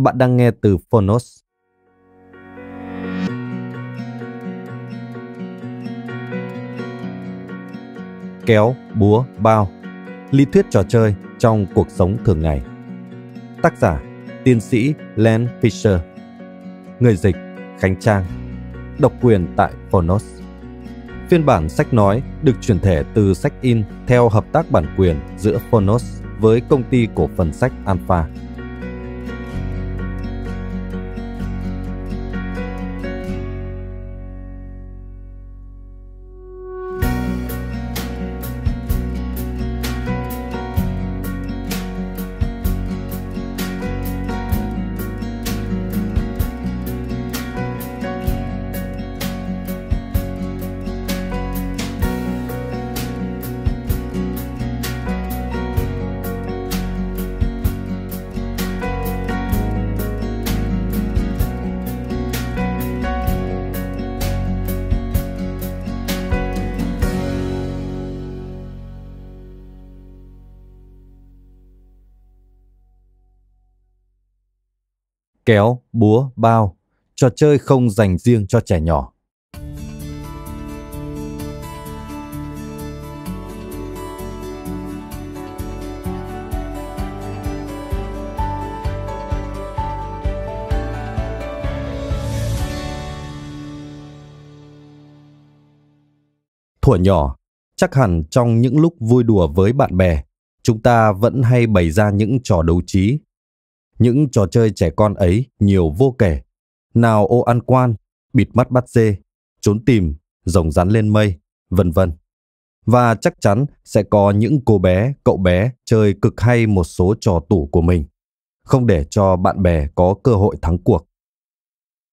Bạn đang nghe từ Phonos. Kéo, búa, bao Lý thuyết trò chơi trong cuộc sống thường ngày Tác giả Tiến sĩ Len Fisher Người dịch Khánh Trang Độc quyền tại Phonos Phiên bản sách nói được chuyển thể từ sách in theo hợp tác bản quyền giữa Phonos với công ty cổ phần sách Alpha. kéo, búa, bao, trò chơi không dành riêng cho trẻ nhỏ. Thuở nhỏ, chắc hẳn trong những lúc vui đùa với bạn bè, chúng ta vẫn hay bày ra những trò đấu trí những trò chơi trẻ con ấy nhiều vô kể. Nào ô ăn quan, bịt mắt bắt dê, trốn tìm, rồng rắn lên mây, vân vân. Và chắc chắn sẽ có những cô bé, cậu bé chơi cực hay một số trò tủ của mình, không để cho bạn bè có cơ hội thắng cuộc.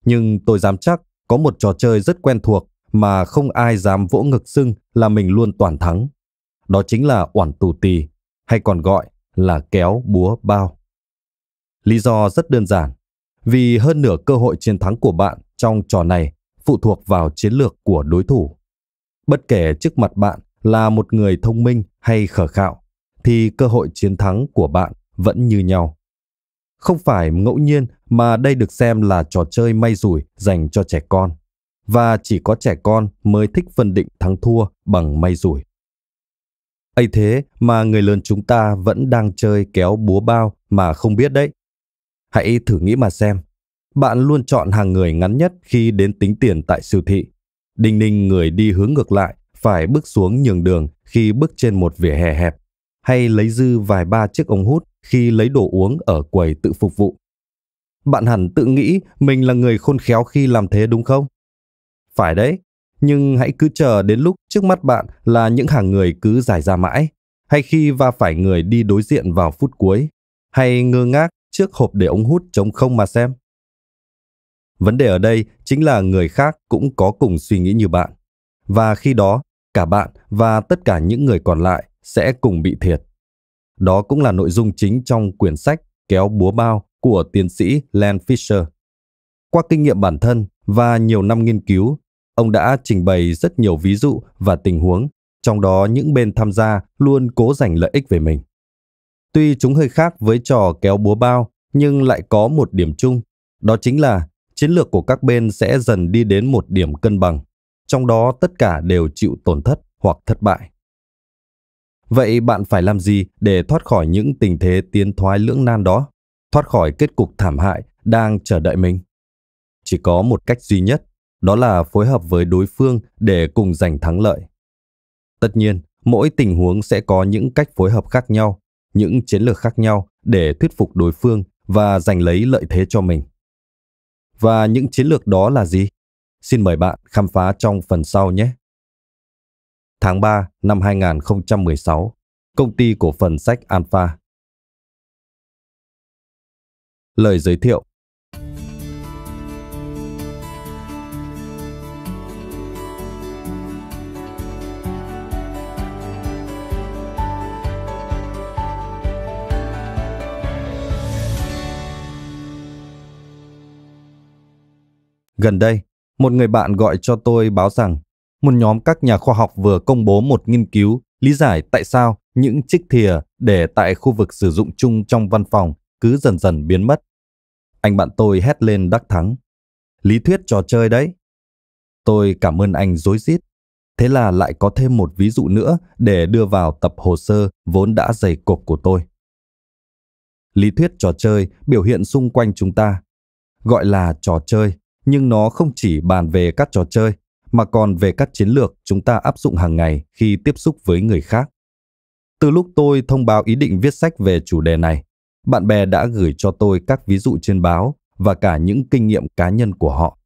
Nhưng tôi dám chắc có một trò chơi rất quen thuộc mà không ai dám vỗ ngực xưng là mình luôn toàn thắng. Đó chính là oản tù tì, hay còn gọi là kéo búa bao. Lý do rất đơn giản, vì hơn nửa cơ hội chiến thắng của bạn trong trò này phụ thuộc vào chiến lược của đối thủ. Bất kể trước mặt bạn là một người thông minh hay khờ khạo, thì cơ hội chiến thắng của bạn vẫn như nhau. Không phải ngẫu nhiên mà đây được xem là trò chơi may rủi dành cho trẻ con, và chỉ có trẻ con mới thích phân định thắng thua bằng may rủi. ấy thế mà người lớn chúng ta vẫn đang chơi kéo búa bao mà không biết đấy. Hãy thử nghĩ mà xem, bạn luôn chọn hàng người ngắn nhất khi đến tính tiền tại siêu thị. Đinh ninh người đi hướng ngược lại phải bước xuống nhường đường khi bước trên một vỉa hè hẹp hay lấy dư vài ba chiếc ống hút khi lấy đồ uống ở quầy tự phục vụ. Bạn hẳn tự nghĩ mình là người khôn khéo khi làm thế đúng không? Phải đấy, nhưng hãy cứ chờ đến lúc trước mắt bạn là những hàng người cứ dài ra mãi, hay khi va phải người đi đối diện vào phút cuối, hay ngơ ngác chiếc hộp để ống hút trống không mà xem. Vấn đề ở đây chính là người khác cũng có cùng suy nghĩ như bạn. Và khi đó, cả bạn và tất cả những người còn lại sẽ cùng bị thiệt. Đó cũng là nội dung chính trong quyển sách Kéo búa bao của tiến sĩ Len Fisher. Qua kinh nghiệm bản thân và nhiều năm nghiên cứu, ông đã trình bày rất nhiều ví dụ và tình huống, trong đó những bên tham gia luôn cố giành lợi ích về mình. Tuy chúng hơi khác với trò kéo búa bao, nhưng lại có một điểm chung. Đó chính là chiến lược của các bên sẽ dần đi đến một điểm cân bằng. Trong đó tất cả đều chịu tổn thất hoặc thất bại. Vậy bạn phải làm gì để thoát khỏi những tình thế tiến thoái lưỡng nan đó? Thoát khỏi kết cục thảm hại đang chờ đợi mình? Chỉ có một cách duy nhất, đó là phối hợp với đối phương để cùng giành thắng lợi. Tất nhiên, mỗi tình huống sẽ có những cách phối hợp khác nhau, những chiến lược khác nhau để thuyết phục đối phương và giành lấy lợi thế cho mình. Và những chiến lược đó là gì? Xin mời bạn khám phá trong phần sau nhé. Tháng 3 năm 2016, công ty cổ phần sách Alpha. Lời giới thiệu Gần đây, một người bạn gọi cho tôi báo rằng một nhóm các nhà khoa học vừa công bố một nghiên cứu lý giải tại sao những chiếc thìa để tại khu vực sử dụng chung trong văn phòng cứ dần dần biến mất. Anh bạn tôi hét lên đắc thắng. Lý thuyết trò chơi đấy. Tôi cảm ơn anh dối rít. Thế là lại có thêm một ví dụ nữa để đưa vào tập hồ sơ vốn đã dày cộp của tôi. Lý thuyết trò chơi biểu hiện xung quanh chúng ta. Gọi là trò chơi nhưng nó không chỉ bàn về các trò chơi mà còn về các chiến lược chúng ta áp dụng hàng ngày khi tiếp xúc với người khác. Từ lúc tôi thông báo ý định viết sách về chủ đề này, bạn bè đã gửi cho tôi các ví dụ trên báo và cả những kinh nghiệm cá nhân của họ.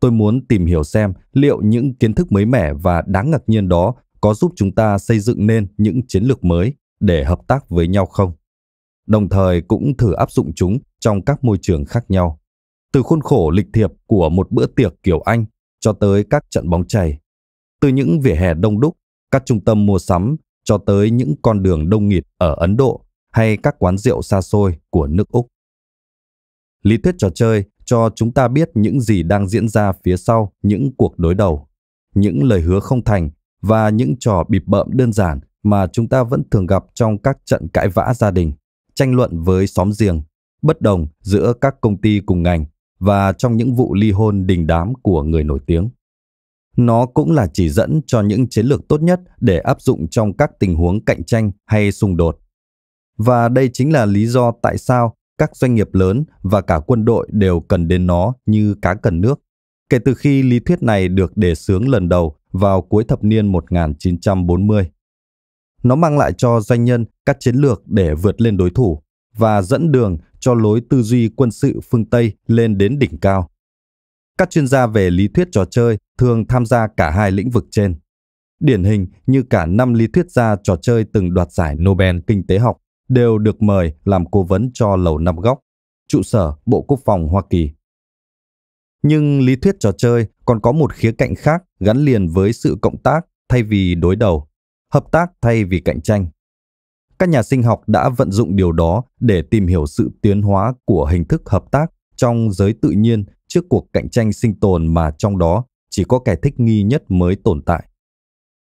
Tôi muốn tìm hiểu xem liệu những kiến thức mới mẻ và đáng ngạc nhiên đó có giúp chúng ta xây dựng nên những chiến lược mới để hợp tác với nhau không. Đồng thời cũng thử áp dụng chúng trong các môi trường khác nhau từ khuôn khổ lịch thiệp của một bữa tiệc kiểu Anh cho tới các trận bóng chày, từ những vỉa hè đông đúc, các trung tâm mua sắm cho tới những con đường đông nghịt ở Ấn Độ hay các quán rượu xa xôi của nước Úc. Lý thuyết trò chơi cho chúng ta biết những gì đang diễn ra phía sau những cuộc đối đầu, những lời hứa không thành và những trò bịp bợm đơn giản mà chúng ta vẫn thường gặp trong các trận cãi vã gia đình, tranh luận với xóm giềng, bất đồng giữa các công ty cùng ngành và trong những vụ ly hôn đình đám của người nổi tiếng. Nó cũng là chỉ dẫn cho những chiến lược tốt nhất để áp dụng trong các tình huống cạnh tranh hay xung đột. Và đây chính là lý do tại sao các doanh nghiệp lớn và cả quân đội đều cần đến nó như cá cần nước. Kể từ khi lý thuyết này được đề xướng lần đầu vào cuối thập niên 1940, nó mang lại cho doanh nhân các chiến lược để vượt lên đối thủ và dẫn đường cho lối tư duy quân sự phương Tây lên đến đỉnh cao. Các chuyên gia về lý thuyết trò chơi thường tham gia cả hai lĩnh vực trên. Điển hình như cả năm lý thuyết gia trò chơi từng đoạt giải Nobel kinh tế học đều được mời làm cố vấn cho Lầu Năm Góc, trụ sở Bộ Quốc phòng Hoa Kỳ. Nhưng lý thuyết trò chơi còn có một khía cạnh khác gắn liền với sự cộng tác thay vì đối đầu, hợp tác thay vì cạnh tranh. Các nhà sinh học đã vận dụng điều đó để tìm hiểu sự tiến hóa của hình thức hợp tác trong giới tự nhiên trước cuộc cạnh tranh sinh tồn mà trong đó chỉ có kẻ thích nghi nhất mới tồn tại.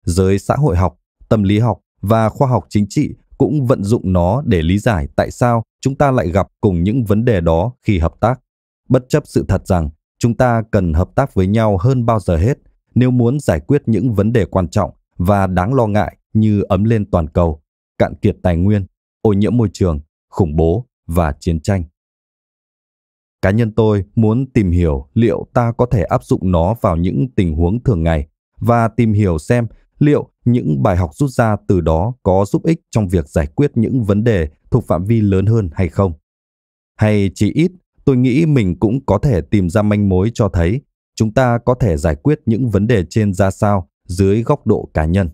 Giới xã hội học, tâm lý học và khoa học chính trị cũng vận dụng nó để lý giải tại sao chúng ta lại gặp cùng những vấn đề đó khi hợp tác. Bất chấp sự thật rằng chúng ta cần hợp tác với nhau hơn bao giờ hết nếu muốn giải quyết những vấn đề quan trọng và đáng lo ngại như ấm lên toàn cầu, cạn kiệt tài nguyên, ô nhiễm môi trường, khủng bố và chiến tranh. Cá nhân tôi muốn tìm hiểu liệu ta có thể áp dụng nó vào những tình huống thường ngày và tìm hiểu xem liệu những bài học rút ra từ đó có giúp ích trong việc giải quyết những vấn đề thuộc phạm vi lớn hơn hay không. Hay chỉ ít, tôi nghĩ mình cũng có thể tìm ra manh mối cho thấy chúng ta có thể giải quyết những vấn đề trên ra sao dưới góc độ cá nhân.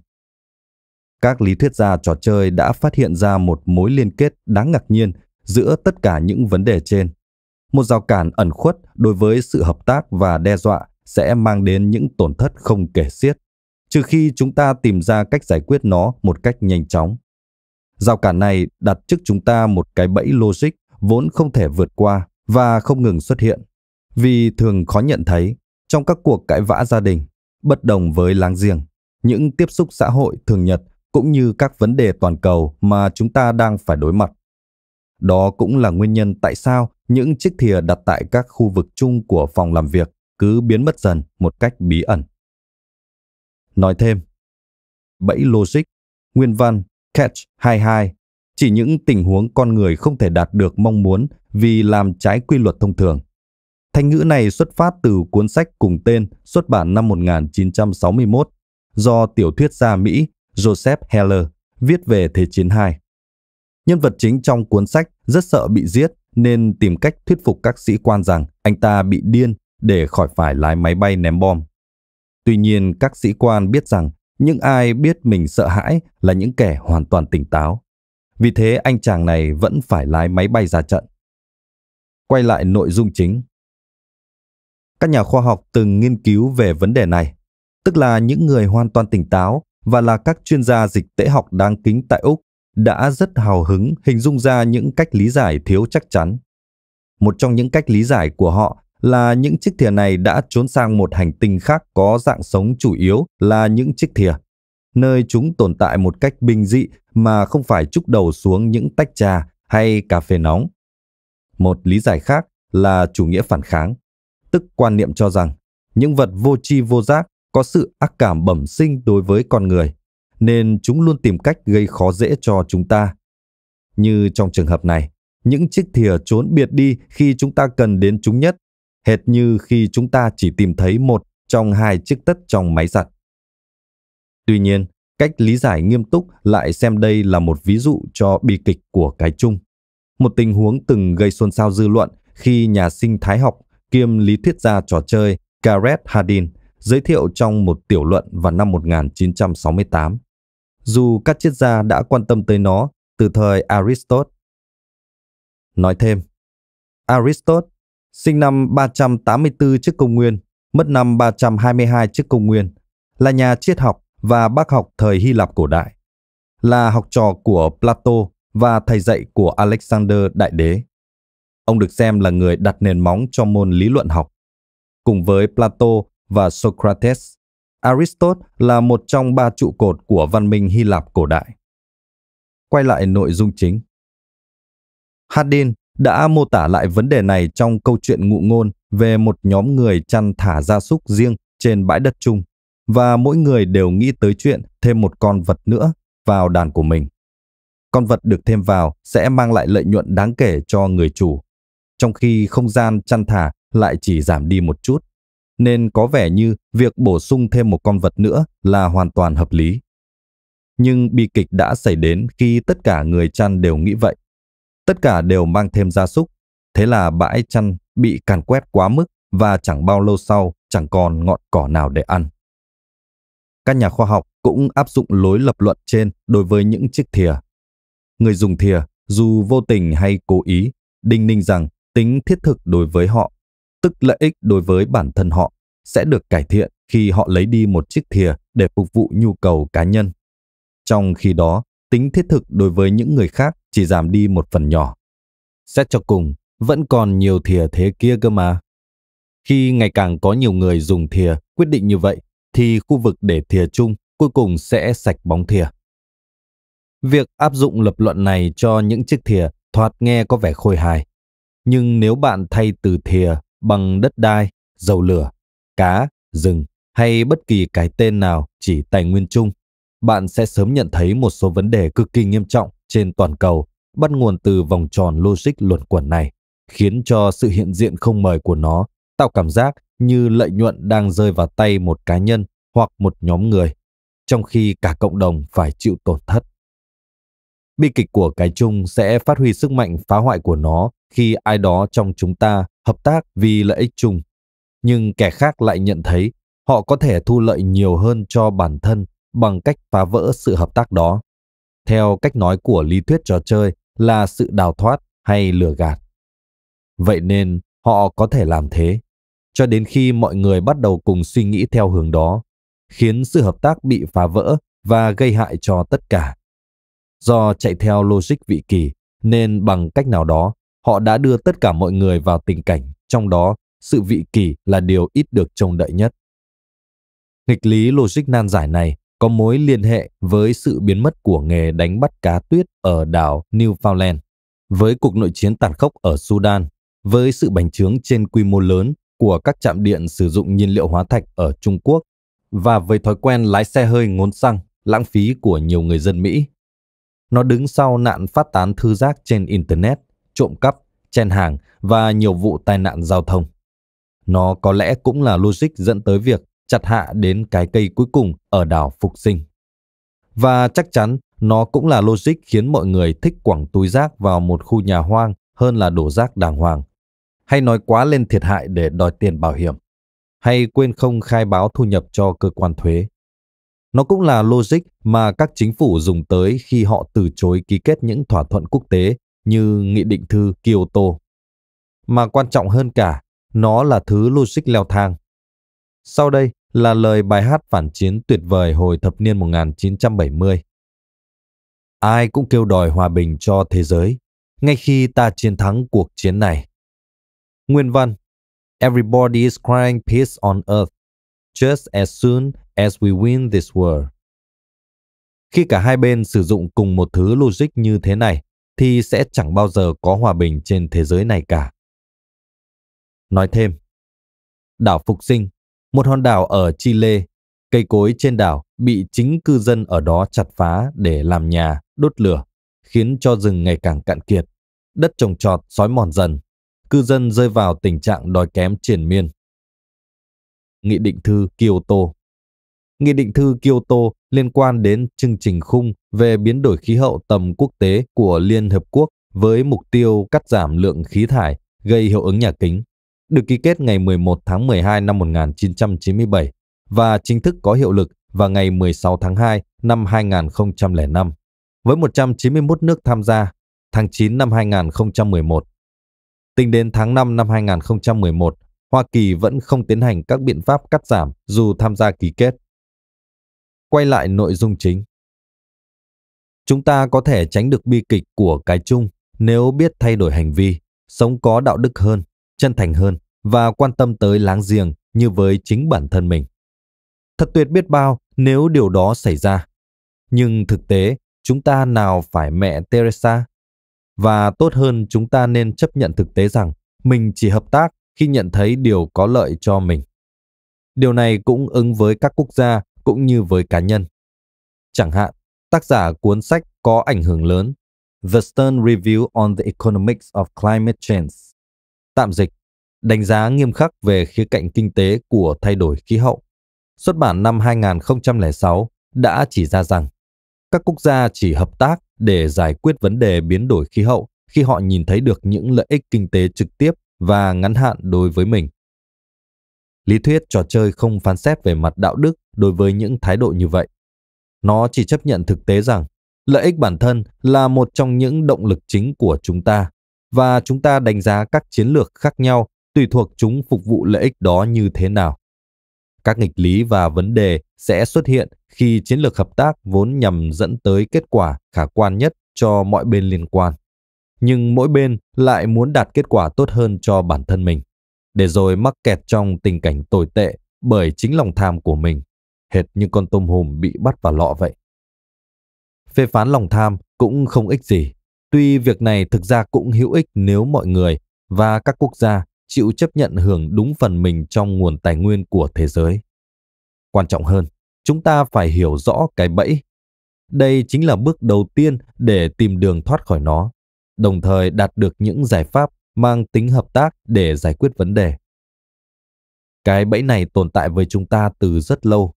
Các lý thuyết gia trò chơi đã phát hiện ra một mối liên kết đáng ngạc nhiên giữa tất cả những vấn đề trên. Một rào cản ẩn khuất đối với sự hợp tác và đe dọa sẽ mang đến những tổn thất không kể xiết, trừ khi chúng ta tìm ra cách giải quyết nó một cách nhanh chóng. Rào cản này đặt trước chúng ta một cái bẫy logic vốn không thể vượt qua và không ngừng xuất hiện. Vì thường khó nhận thấy, trong các cuộc cãi vã gia đình, bất đồng với láng giềng, những tiếp xúc xã hội thường nhật cũng như các vấn đề toàn cầu mà chúng ta đang phải đối mặt. Đó cũng là nguyên nhân tại sao những chiếc thìa đặt tại các khu vực chung của phòng làm việc cứ biến mất dần một cách bí ẩn. Nói thêm, bẫy logic, nguyên văn, catch 22 chỉ những tình huống con người không thể đạt được mong muốn vì làm trái quy luật thông thường. Thanh ngữ này xuất phát từ cuốn sách cùng tên xuất bản năm 1961 do tiểu thuyết gia Mỹ Joseph Heller viết về Thế chiến II. Nhân vật chính trong cuốn sách rất sợ bị giết nên tìm cách thuyết phục các sĩ quan rằng anh ta bị điên để khỏi phải lái máy bay ném bom. Tuy nhiên, các sĩ quan biết rằng những ai biết mình sợ hãi là những kẻ hoàn toàn tỉnh táo. Vì thế anh chàng này vẫn phải lái máy bay ra trận. Quay lại nội dung chính. Các nhà khoa học từng nghiên cứu về vấn đề này, tức là những người hoàn toàn tỉnh táo và là các chuyên gia dịch tễ học đáng kính tại Úc đã rất hào hứng hình dung ra những cách lý giải thiếu chắc chắn. Một trong những cách lý giải của họ là những chiếc thìa này đã trốn sang một hành tinh khác có dạng sống chủ yếu là những chiếc thìa, nơi chúng tồn tại một cách bình dị mà không phải chúc đầu xuống những tách trà hay cà phê nóng. Một lý giải khác là chủ nghĩa phản kháng, tức quan niệm cho rằng những vật vô tri vô giác có sự ác cảm bẩm sinh đối với con người, nên chúng luôn tìm cách gây khó dễ cho chúng ta. Như trong trường hợp này, những chiếc thìa trốn biệt đi khi chúng ta cần đến chúng nhất, hệt như khi chúng ta chỉ tìm thấy một trong hai chiếc tất trong máy giặt. Tuy nhiên, cách lý giải nghiêm túc lại xem đây là một ví dụ cho bi kịch của cái chung. Một tình huống từng gây xôn xao dư luận khi nhà sinh thái học kiêm lý thuyết gia trò chơi Gareth Hardin giới thiệu trong một tiểu luận vào năm 1968. Dù các triết gia đã quan tâm tới nó từ thời Aristotle. Nói thêm, Aristotle sinh năm 384 trước công nguyên, mất năm 322 trước công nguyên, là nhà triết học và bác học thời Hy Lạp cổ đại, là học trò của Plato và thầy dạy của Alexander Đại Đế. Ông được xem là người đặt nền móng cho môn lý luận học. Cùng với Plato và Socrates. Aristotle là một trong ba trụ cột của văn minh Hy Lạp cổ đại. Quay lại nội dung chính. Hadin đã mô tả lại vấn đề này trong câu chuyện ngụ ngôn về một nhóm người chăn thả gia súc riêng trên bãi đất chung và mỗi người đều nghĩ tới chuyện thêm một con vật nữa vào đàn của mình. Con vật được thêm vào sẽ mang lại lợi nhuận đáng kể cho người chủ, trong khi không gian chăn thả lại chỉ giảm đi một chút nên có vẻ như việc bổ sung thêm một con vật nữa là hoàn toàn hợp lý. Nhưng bi kịch đã xảy đến khi tất cả người chăn đều nghĩ vậy. Tất cả đều mang thêm gia súc, thế là bãi chăn bị càn quét quá mức và chẳng bao lâu sau chẳng còn ngọn cỏ nào để ăn. Các nhà khoa học cũng áp dụng lối lập luận trên đối với những chiếc thìa. Người dùng thìa, dù vô tình hay cố ý, đinh ninh rằng tính thiết thực đối với họ tức lợi ích đối với bản thân họ, sẽ được cải thiện khi họ lấy đi một chiếc thìa để phục vụ nhu cầu cá nhân. Trong khi đó, tính thiết thực đối với những người khác chỉ giảm đi một phần nhỏ. Xét cho cùng, vẫn còn nhiều thìa thế kia cơ mà. Khi ngày càng có nhiều người dùng thìa quyết định như vậy, thì khu vực để thìa chung cuối cùng sẽ sạch bóng thìa. Việc áp dụng lập luận này cho những chiếc thìa thoạt nghe có vẻ khôi hài. Nhưng nếu bạn thay từ thìa bằng đất đai, dầu lửa, cá, rừng hay bất kỳ cái tên nào chỉ tài nguyên chung, bạn sẽ sớm nhận thấy một số vấn đề cực kỳ nghiêm trọng trên toàn cầu bắt nguồn từ vòng tròn logic luẩn quẩn này, khiến cho sự hiện diện không mời của nó tạo cảm giác như lợi nhuận đang rơi vào tay một cá nhân hoặc một nhóm người, trong khi cả cộng đồng phải chịu tổn thất. Bi kịch của cái chung sẽ phát huy sức mạnh phá hoại của nó khi ai đó trong chúng ta hợp tác vì lợi ích chung, nhưng kẻ khác lại nhận thấy họ có thể thu lợi nhiều hơn cho bản thân bằng cách phá vỡ sự hợp tác đó. Theo cách nói của lý thuyết trò chơi là sự đào thoát hay lừa gạt. Vậy nên họ có thể làm thế cho đến khi mọi người bắt đầu cùng suy nghĩ theo hướng đó, khiến sự hợp tác bị phá vỡ và gây hại cho tất cả. Do chạy theo logic vị kỳ nên bằng cách nào đó họ đã đưa tất cả mọi người vào tình cảnh, trong đó sự vị kỷ là điều ít được trông đợi nhất. Nghịch lý logic nan giải này có mối liên hệ với sự biến mất của nghề đánh bắt cá tuyết ở đảo Newfoundland, với cuộc nội chiến tàn khốc ở Sudan, với sự bành trướng trên quy mô lớn của các trạm điện sử dụng nhiên liệu hóa thạch ở Trung Quốc và với thói quen lái xe hơi ngốn xăng, lãng phí của nhiều người dân Mỹ. Nó đứng sau nạn phát tán thư giác trên Internet – trộm cắp, chen hàng và nhiều vụ tai nạn giao thông. Nó có lẽ cũng là logic dẫn tới việc chặt hạ đến cái cây cuối cùng ở đảo Phục Sinh. Và chắc chắn nó cũng là logic khiến mọi người thích quẳng túi rác vào một khu nhà hoang hơn là đổ rác đàng hoàng. Hay nói quá lên thiệt hại để đòi tiền bảo hiểm. Hay quên không khai báo thu nhập cho cơ quan thuế. Nó cũng là logic mà các chính phủ dùng tới khi họ từ chối ký kết những thỏa thuận quốc tế như nghị định thư Kyoto. Mà quan trọng hơn cả, nó là thứ logic leo thang. Sau đây là lời bài hát phản chiến tuyệt vời hồi thập niên 1970. Ai cũng kêu đòi hòa bình cho thế giới, ngay khi ta chiến thắng cuộc chiến này. Nguyên văn Everybody is crying peace on earth, just as soon as we win this war. Khi cả hai bên sử dụng cùng một thứ logic như thế này, thì sẽ chẳng bao giờ có hòa bình trên thế giới này cả. Nói thêm, đảo Phục Sinh, một hòn đảo ở Chile, cây cối trên đảo bị chính cư dân ở đó chặt phá để làm nhà, đốt lửa, khiến cho rừng ngày càng cạn kiệt, đất trồng trọt sói mòn dần, cư dân rơi vào tình trạng đói kém triền miên. Nghị định thư Kyoto Nghị định thư Kyoto liên quan đến chương trình khung về biến đổi khí hậu tầm quốc tế của Liên Hợp Quốc với mục tiêu cắt giảm lượng khí thải gây hiệu ứng nhà kính, được ký kết ngày 11 tháng 12 năm 1997 và chính thức có hiệu lực vào ngày 16 tháng 2 năm 2005 với 191 nước tham gia tháng 9 năm 2011. Tính đến tháng 5 năm 2011, Hoa Kỳ vẫn không tiến hành các biện pháp cắt giảm dù tham gia ký kết. Quay lại nội dung chính. Chúng ta có thể tránh được bi kịch của cái chung nếu biết thay đổi hành vi, sống có đạo đức hơn, chân thành hơn và quan tâm tới láng giềng như với chính bản thân mình. Thật tuyệt biết bao nếu điều đó xảy ra. Nhưng thực tế, chúng ta nào phải mẹ Teresa? Và tốt hơn chúng ta nên chấp nhận thực tế rằng mình chỉ hợp tác khi nhận thấy điều có lợi cho mình. Điều này cũng ứng với các quốc gia cũng như với cá nhân. Chẳng hạn, tác giả cuốn sách có ảnh hưởng lớn The Stern Review on the Economics of Climate Change tạm dịch đánh giá nghiêm khắc về khía cạnh kinh tế của thay đổi khí hậu xuất bản năm 2006 đã chỉ ra rằng các quốc gia chỉ hợp tác để giải quyết vấn đề biến đổi khí hậu khi họ nhìn thấy được những lợi ích kinh tế trực tiếp và ngắn hạn đối với mình. Lý thuyết trò chơi không phán xét về mặt đạo đức đối với những thái độ như vậy. Nó chỉ chấp nhận thực tế rằng lợi ích bản thân là một trong những động lực chính của chúng ta và chúng ta đánh giá các chiến lược khác nhau tùy thuộc chúng phục vụ lợi ích đó như thế nào. Các nghịch lý và vấn đề sẽ xuất hiện khi chiến lược hợp tác vốn nhằm dẫn tới kết quả khả quan nhất cho mọi bên liên quan. Nhưng mỗi bên lại muốn đạt kết quả tốt hơn cho bản thân mình, để rồi mắc kẹt trong tình cảnh tồi tệ bởi chính lòng tham của mình hệt như con tôm hùm bị bắt vào lọ vậy. Phê phán lòng tham cũng không ích gì, tuy việc này thực ra cũng hữu ích nếu mọi người và các quốc gia chịu chấp nhận hưởng đúng phần mình trong nguồn tài nguyên của thế giới. Quan trọng hơn, chúng ta phải hiểu rõ cái bẫy. Đây chính là bước đầu tiên để tìm đường thoát khỏi nó, đồng thời đạt được những giải pháp mang tính hợp tác để giải quyết vấn đề. Cái bẫy này tồn tại với chúng ta từ rất lâu,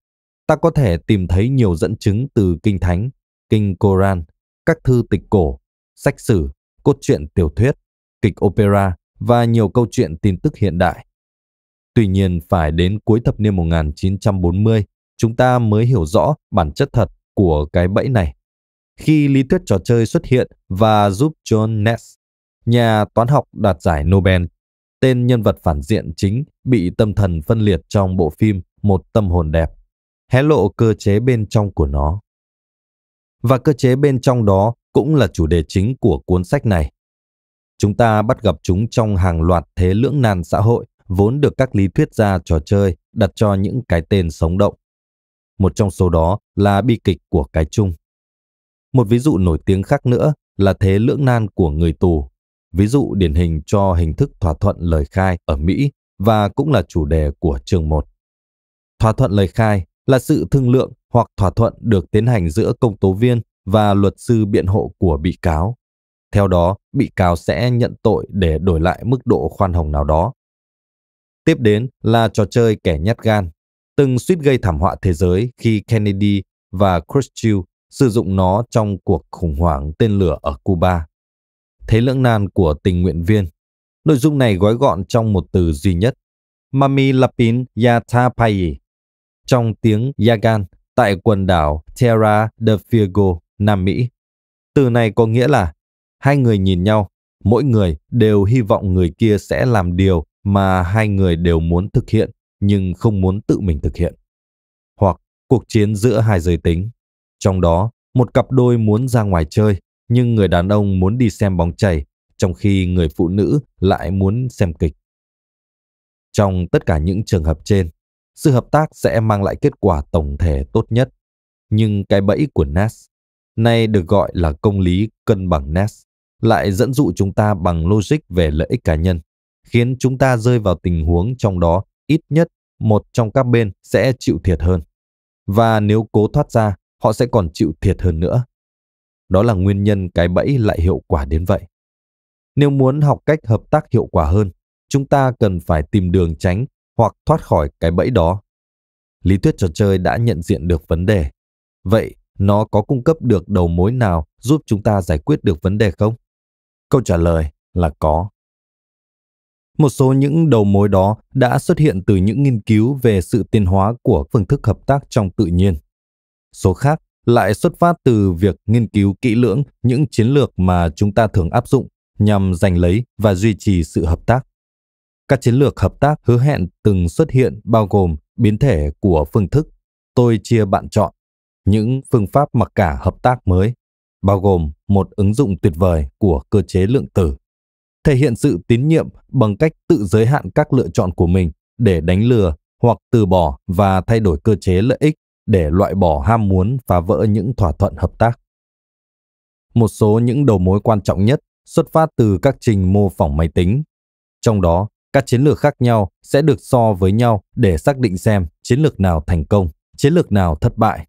ta có thể tìm thấy nhiều dẫn chứng từ kinh thánh, kinh Koran, các thư tịch cổ, sách sử, cốt truyện tiểu thuyết, kịch opera và nhiều câu chuyện tin tức hiện đại. Tuy nhiên, phải đến cuối thập niên 1940, chúng ta mới hiểu rõ bản chất thật của cái bẫy này. Khi lý thuyết trò chơi xuất hiện và giúp John Ness, nhà toán học đạt giải Nobel, tên nhân vật phản diện chính bị tâm thần phân liệt trong bộ phim Một tâm hồn đẹp hé lộ cơ chế bên trong của nó. Và cơ chế bên trong đó cũng là chủ đề chính của cuốn sách này. Chúng ta bắt gặp chúng trong hàng loạt thế lưỡng nan xã hội vốn được các lý thuyết gia trò chơi đặt cho những cái tên sống động. Một trong số đó là bi kịch của cái chung. Một ví dụ nổi tiếng khác nữa là thế lưỡng nan của người tù, ví dụ điển hình cho hình thức thỏa thuận lời khai ở Mỹ và cũng là chủ đề của chương 1. Thỏa thuận lời khai là sự thương lượng hoặc thỏa thuận được tiến hành giữa công tố viên và luật sư biện hộ của bị cáo. Theo đó, bị cáo sẽ nhận tội để đổi lại mức độ khoan hồng nào đó. Tiếp đến là trò chơi kẻ nhát gan, từng suýt gây thảm họa thế giới khi Kennedy và Khrushchev sử dụng nó trong cuộc khủng hoảng tên lửa ở Cuba. Thế lưỡng nan của tình nguyện viên. Nội dung này gói gọn trong một từ duy nhất. Mami Lapin Yathapayi trong tiếng Yagan tại quần đảo Terra de Fuego, Nam Mỹ. Từ này có nghĩa là hai người nhìn nhau, mỗi người đều hy vọng người kia sẽ làm điều mà hai người đều muốn thực hiện nhưng không muốn tự mình thực hiện. Hoặc cuộc chiến giữa hai giới tính. Trong đó, một cặp đôi muốn ra ngoài chơi nhưng người đàn ông muốn đi xem bóng chày trong khi người phụ nữ lại muốn xem kịch. Trong tất cả những trường hợp trên, sự hợp tác sẽ mang lại kết quả tổng thể tốt nhất. Nhưng cái bẫy của Nash, nay được gọi là công lý cân bằng Nash, lại dẫn dụ chúng ta bằng logic về lợi ích cá nhân, khiến chúng ta rơi vào tình huống trong đó ít nhất một trong các bên sẽ chịu thiệt hơn. Và nếu cố thoát ra, họ sẽ còn chịu thiệt hơn nữa. Đó là nguyên nhân cái bẫy lại hiệu quả đến vậy. Nếu muốn học cách hợp tác hiệu quả hơn, chúng ta cần phải tìm đường tránh hoặc thoát khỏi cái bẫy đó. Lý thuyết trò chơi đã nhận diện được vấn đề. Vậy nó có cung cấp được đầu mối nào giúp chúng ta giải quyết được vấn đề không? Câu trả lời là có. Một số những đầu mối đó đã xuất hiện từ những nghiên cứu về sự tiến hóa của phương thức hợp tác trong tự nhiên. Số khác lại xuất phát từ việc nghiên cứu kỹ lưỡng những chiến lược mà chúng ta thường áp dụng nhằm giành lấy và duy trì sự hợp tác. Các chiến lược hợp tác hứa hẹn từng xuất hiện bao gồm biến thể của phương thức tôi chia bạn chọn, những phương pháp mặc cả hợp tác mới, bao gồm một ứng dụng tuyệt vời của cơ chế lượng tử, thể hiện sự tín nhiệm bằng cách tự giới hạn các lựa chọn của mình để đánh lừa hoặc từ bỏ và thay đổi cơ chế lợi ích để loại bỏ ham muốn phá vỡ những thỏa thuận hợp tác. Một số những đầu mối quan trọng nhất xuất phát từ các trình mô phỏng máy tính, trong đó các chiến lược khác nhau sẽ được so với nhau để xác định xem chiến lược nào thành công, chiến lược nào thất bại.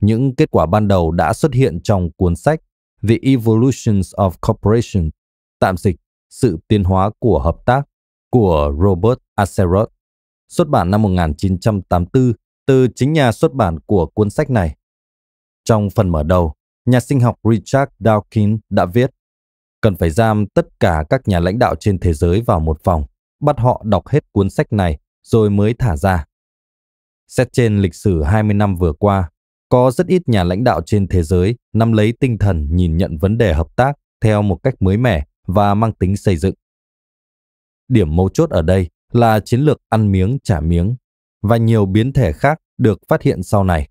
Những kết quả ban đầu đã xuất hiện trong cuốn sách The Evolutions of Corporation, tạm dịch Sự tiến hóa của hợp tác của Robert Axelrod, xuất bản năm 1984 từ chính nhà xuất bản của cuốn sách này. Trong phần mở đầu, nhà sinh học Richard Dawkins đã viết cần phải giam tất cả các nhà lãnh đạo trên thế giới vào một phòng, bắt họ đọc hết cuốn sách này rồi mới thả ra. Xét trên lịch sử 20 năm vừa qua, có rất ít nhà lãnh đạo trên thế giới nắm lấy tinh thần nhìn nhận vấn đề hợp tác theo một cách mới mẻ và mang tính xây dựng. Điểm mấu chốt ở đây là chiến lược ăn miếng trả miếng và nhiều biến thể khác được phát hiện sau này,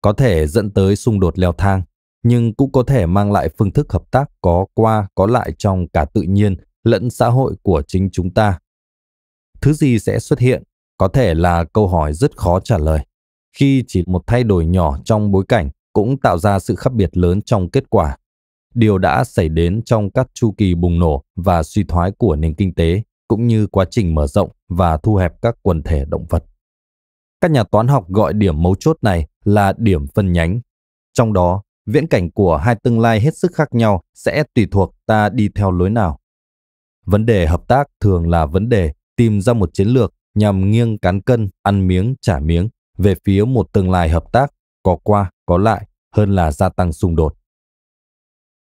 có thể dẫn tới xung đột leo thang nhưng cũng có thể mang lại phương thức hợp tác có qua có lại trong cả tự nhiên lẫn xã hội của chính chúng ta. Thứ gì sẽ xuất hiện có thể là câu hỏi rất khó trả lời, khi chỉ một thay đổi nhỏ trong bối cảnh cũng tạo ra sự khác biệt lớn trong kết quả. Điều đã xảy đến trong các chu kỳ bùng nổ và suy thoái của nền kinh tế cũng như quá trình mở rộng và thu hẹp các quần thể động vật. Các nhà toán học gọi điểm mấu chốt này là điểm phân nhánh. Trong đó, viễn cảnh của hai tương lai hết sức khác nhau sẽ tùy thuộc ta đi theo lối nào. Vấn đề hợp tác thường là vấn đề tìm ra một chiến lược nhằm nghiêng cán cân, ăn miếng trả miếng về phía một tương lai hợp tác có qua có lại hơn là gia tăng xung đột.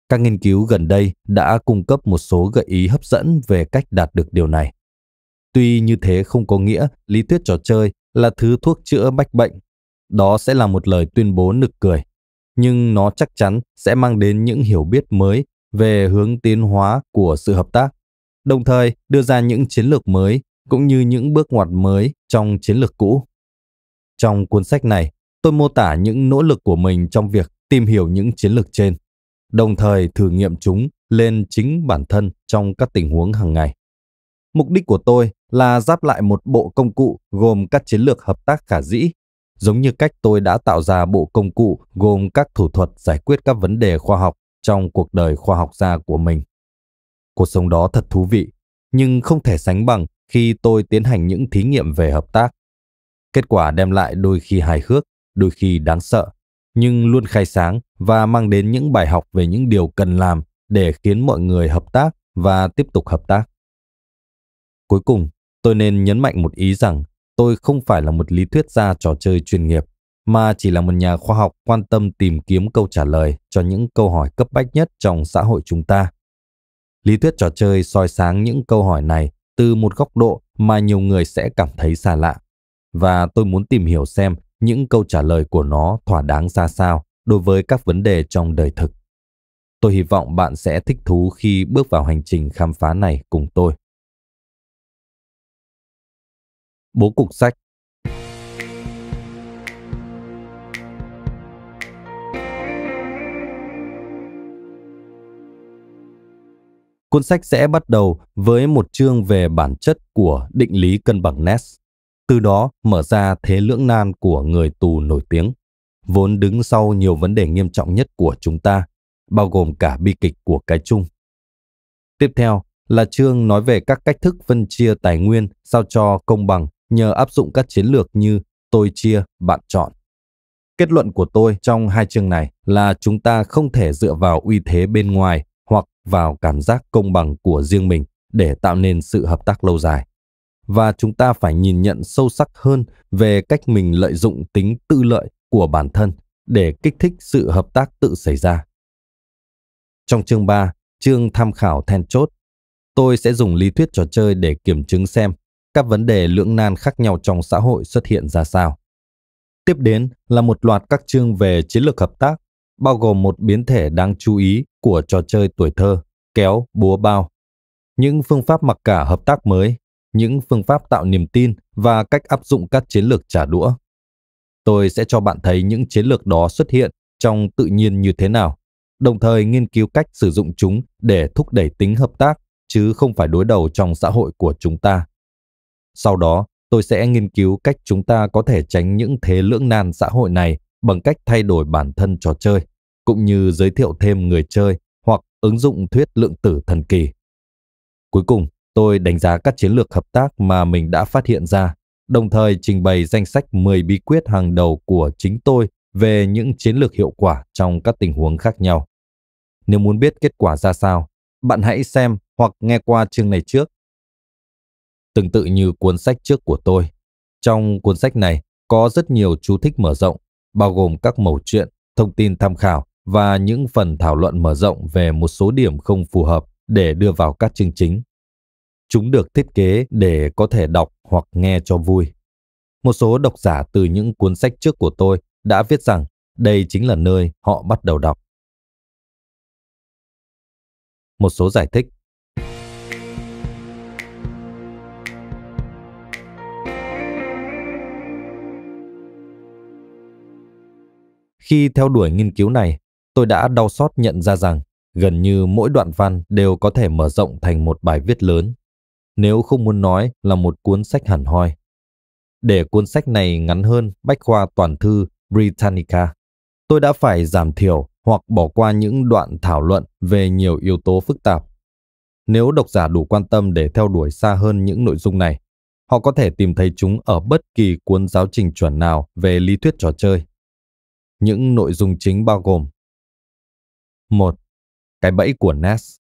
Các nghiên cứu gần đây đã cung cấp một số gợi ý hấp dẫn về cách đạt được điều này. Tuy như thế không có nghĩa lý thuyết trò chơi là thứ thuốc chữa bách bệnh. Đó sẽ là một lời tuyên bố nực cười nhưng nó chắc chắn sẽ mang đến những hiểu biết mới về hướng tiến hóa của sự hợp tác, đồng thời đưa ra những chiến lược mới cũng như những bước ngoặt mới trong chiến lược cũ. Trong cuốn sách này, tôi mô tả những nỗ lực của mình trong việc tìm hiểu những chiến lược trên, đồng thời thử nghiệm chúng lên chính bản thân trong các tình huống hàng ngày. Mục đích của tôi là giáp lại một bộ công cụ gồm các chiến lược hợp tác khả dĩ giống như cách tôi đã tạo ra bộ công cụ gồm các thủ thuật giải quyết các vấn đề khoa học trong cuộc đời khoa học gia của mình. Cuộc sống đó thật thú vị, nhưng không thể sánh bằng khi tôi tiến hành những thí nghiệm về hợp tác. Kết quả đem lại đôi khi hài hước, đôi khi đáng sợ, nhưng luôn khai sáng và mang đến những bài học về những điều cần làm để khiến mọi người hợp tác và tiếp tục hợp tác. Cuối cùng, tôi nên nhấn mạnh một ý rằng tôi không phải là một lý thuyết gia trò chơi chuyên nghiệp, mà chỉ là một nhà khoa học quan tâm tìm kiếm câu trả lời cho những câu hỏi cấp bách nhất trong xã hội chúng ta. Lý thuyết trò chơi soi sáng những câu hỏi này từ một góc độ mà nhiều người sẽ cảm thấy xa lạ. Và tôi muốn tìm hiểu xem những câu trả lời của nó thỏa đáng ra sao đối với các vấn đề trong đời thực. Tôi hy vọng bạn sẽ thích thú khi bước vào hành trình khám phá này cùng tôi. Bố cục sách Cuốn sách sẽ bắt đầu với một chương về bản chất của định lý cân bằng Ness, từ đó mở ra thế lưỡng nan của người tù nổi tiếng, vốn đứng sau nhiều vấn đề nghiêm trọng nhất của chúng ta, bao gồm cả bi kịch của cái chung. Tiếp theo là chương nói về các cách thức phân chia tài nguyên sao cho công bằng nhờ áp dụng các chiến lược như tôi chia, bạn chọn. Kết luận của tôi trong hai chương này là chúng ta không thể dựa vào uy thế bên ngoài hoặc vào cảm giác công bằng của riêng mình để tạo nên sự hợp tác lâu dài. Và chúng ta phải nhìn nhận sâu sắc hơn về cách mình lợi dụng tính tự lợi của bản thân để kích thích sự hợp tác tự xảy ra. Trong chương 3, chương tham khảo then chốt, tôi sẽ dùng lý thuyết trò chơi để kiểm chứng xem các vấn đề lưỡng nan khác nhau trong xã hội xuất hiện ra sao. Tiếp đến là một loạt các chương về chiến lược hợp tác, bao gồm một biến thể đáng chú ý của trò chơi tuổi thơ, kéo, búa bao, những phương pháp mặc cả hợp tác mới, những phương pháp tạo niềm tin và cách áp dụng các chiến lược trả đũa. Tôi sẽ cho bạn thấy những chiến lược đó xuất hiện trong tự nhiên như thế nào, đồng thời nghiên cứu cách sử dụng chúng để thúc đẩy tính hợp tác chứ không phải đối đầu trong xã hội của chúng ta. Sau đó, tôi sẽ nghiên cứu cách chúng ta có thể tránh những thế lưỡng nan xã hội này bằng cách thay đổi bản thân trò chơi, cũng như giới thiệu thêm người chơi hoặc ứng dụng thuyết lượng tử thần kỳ. Cuối cùng, tôi đánh giá các chiến lược hợp tác mà mình đã phát hiện ra, đồng thời trình bày danh sách 10 bí quyết hàng đầu của chính tôi về những chiến lược hiệu quả trong các tình huống khác nhau. Nếu muốn biết kết quả ra sao, bạn hãy xem hoặc nghe qua chương này trước tương tự như cuốn sách trước của tôi. Trong cuốn sách này có rất nhiều chú thích mở rộng, bao gồm các mẩu chuyện, thông tin tham khảo và những phần thảo luận mở rộng về một số điểm không phù hợp để đưa vào các chương chính. Chúng được thiết kế để có thể đọc hoặc nghe cho vui. Một số độc giả từ những cuốn sách trước của tôi đã viết rằng đây chính là nơi họ bắt đầu đọc. Một số giải thích Khi theo đuổi nghiên cứu này, tôi đã đau xót nhận ra rằng gần như mỗi đoạn văn đều có thể mở rộng thành một bài viết lớn, nếu không muốn nói là một cuốn sách hẳn hoi. Để cuốn sách này ngắn hơn bách khoa toàn thư Britannica, tôi đã phải giảm thiểu hoặc bỏ qua những đoạn thảo luận về nhiều yếu tố phức tạp. Nếu độc giả đủ quan tâm để theo đuổi xa hơn những nội dung này, họ có thể tìm thấy chúng ở bất kỳ cuốn giáo trình chuẩn nào về lý thuyết trò chơi những nội dung chính bao gồm 1. Cái bẫy của NAS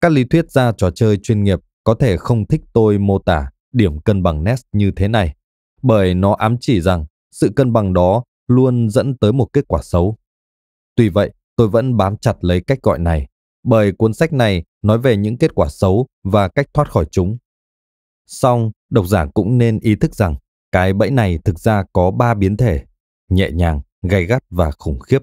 Các lý thuyết gia trò chơi chuyên nghiệp có thể không thích tôi mô tả điểm cân bằng NAS như thế này, bởi nó ám chỉ rằng sự cân bằng đó luôn dẫn tới một kết quả xấu. Tuy vậy, tôi vẫn bám chặt lấy cách gọi này, bởi cuốn sách này nói về những kết quả xấu và cách thoát khỏi chúng. Song, độc giả cũng nên ý thức rằng cái bẫy này thực ra có ba biến thể, nhẹ nhàng, gay gắt và khủng khiếp.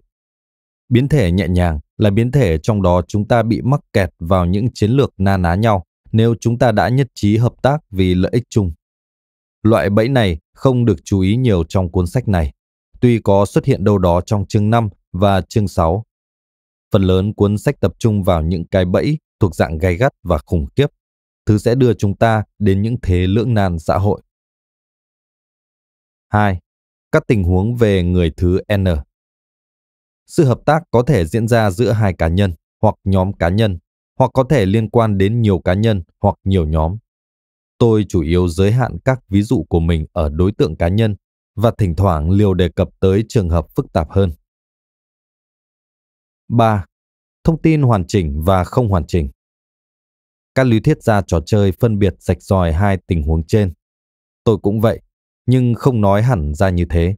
Biến thể nhẹ nhàng là biến thể trong đó chúng ta bị mắc kẹt vào những chiến lược na ná nhau nếu chúng ta đã nhất trí hợp tác vì lợi ích chung. Loại bẫy này không được chú ý nhiều trong cuốn sách này, tuy có xuất hiện đâu đó trong chương 5 và chương 6. Phần lớn cuốn sách tập trung vào những cái bẫy thuộc dạng gay gắt và khủng khiếp, thứ sẽ đưa chúng ta đến những thế lưỡng nan xã hội. 2 các tình huống về người thứ N. Sự hợp tác có thể diễn ra giữa hai cá nhân hoặc nhóm cá nhân, hoặc có thể liên quan đến nhiều cá nhân hoặc nhiều nhóm. Tôi chủ yếu giới hạn các ví dụ của mình ở đối tượng cá nhân và thỉnh thoảng liều đề cập tới trường hợp phức tạp hơn. 3. Thông tin hoàn chỉnh và không hoàn chỉnh. Các lý thuyết gia trò chơi phân biệt rạch ròi hai tình huống trên. Tôi cũng vậy, nhưng không nói hẳn ra như thế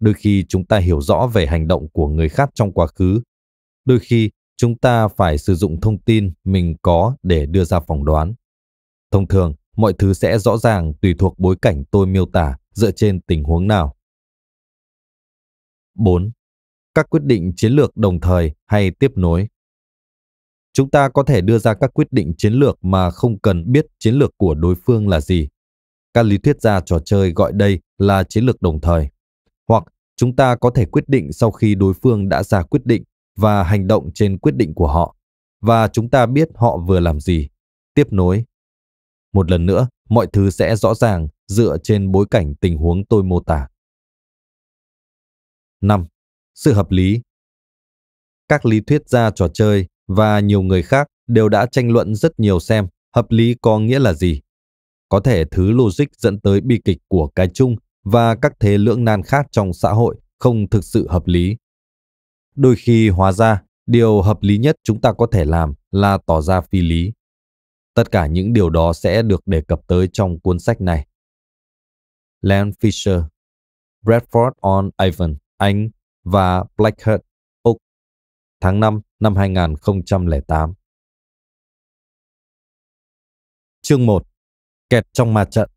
đôi khi chúng ta hiểu rõ về hành động của người khác trong quá khứ đôi khi chúng ta phải sử dụng thông tin mình có để đưa ra phỏng đoán thông thường mọi thứ sẽ rõ ràng tùy thuộc bối cảnh tôi miêu tả dựa trên tình huống nào 4 các quyết định chiến lược đồng thời hay tiếp nối chúng ta có thể đưa ra các quyết định chiến lược mà không cần biết chiến lược của đối phương là gì các lý thuyết gia trò chơi gọi đây là chiến lược đồng thời. Hoặc chúng ta có thể quyết định sau khi đối phương đã ra quyết định và hành động trên quyết định của họ và chúng ta biết họ vừa làm gì. Tiếp nối. Một lần nữa, mọi thứ sẽ rõ ràng dựa trên bối cảnh tình huống tôi mô tả. 5. Sự hợp lý Các lý thuyết gia trò chơi và nhiều người khác đều đã tranh luận rất nhiều xem hợp lý có nghĩa là gì có thể thứ logic dẫn tới bi kịch của cái chung và các thế lưỡng nan khác trong xã hội không thực sự hợp lý. Đôi khi hóa ra, điều hợp lý nhất chúng ta có thể làm là tỏ ra phi lý. Tất cả những điều đó sẽ được đề cập tới trong cuốn sách này. Len Fisher, Bradford on Avon, Anh và Blackhead, Úc, tháng 5 năm 2008. Chương 1 kẹp trong mặt trận.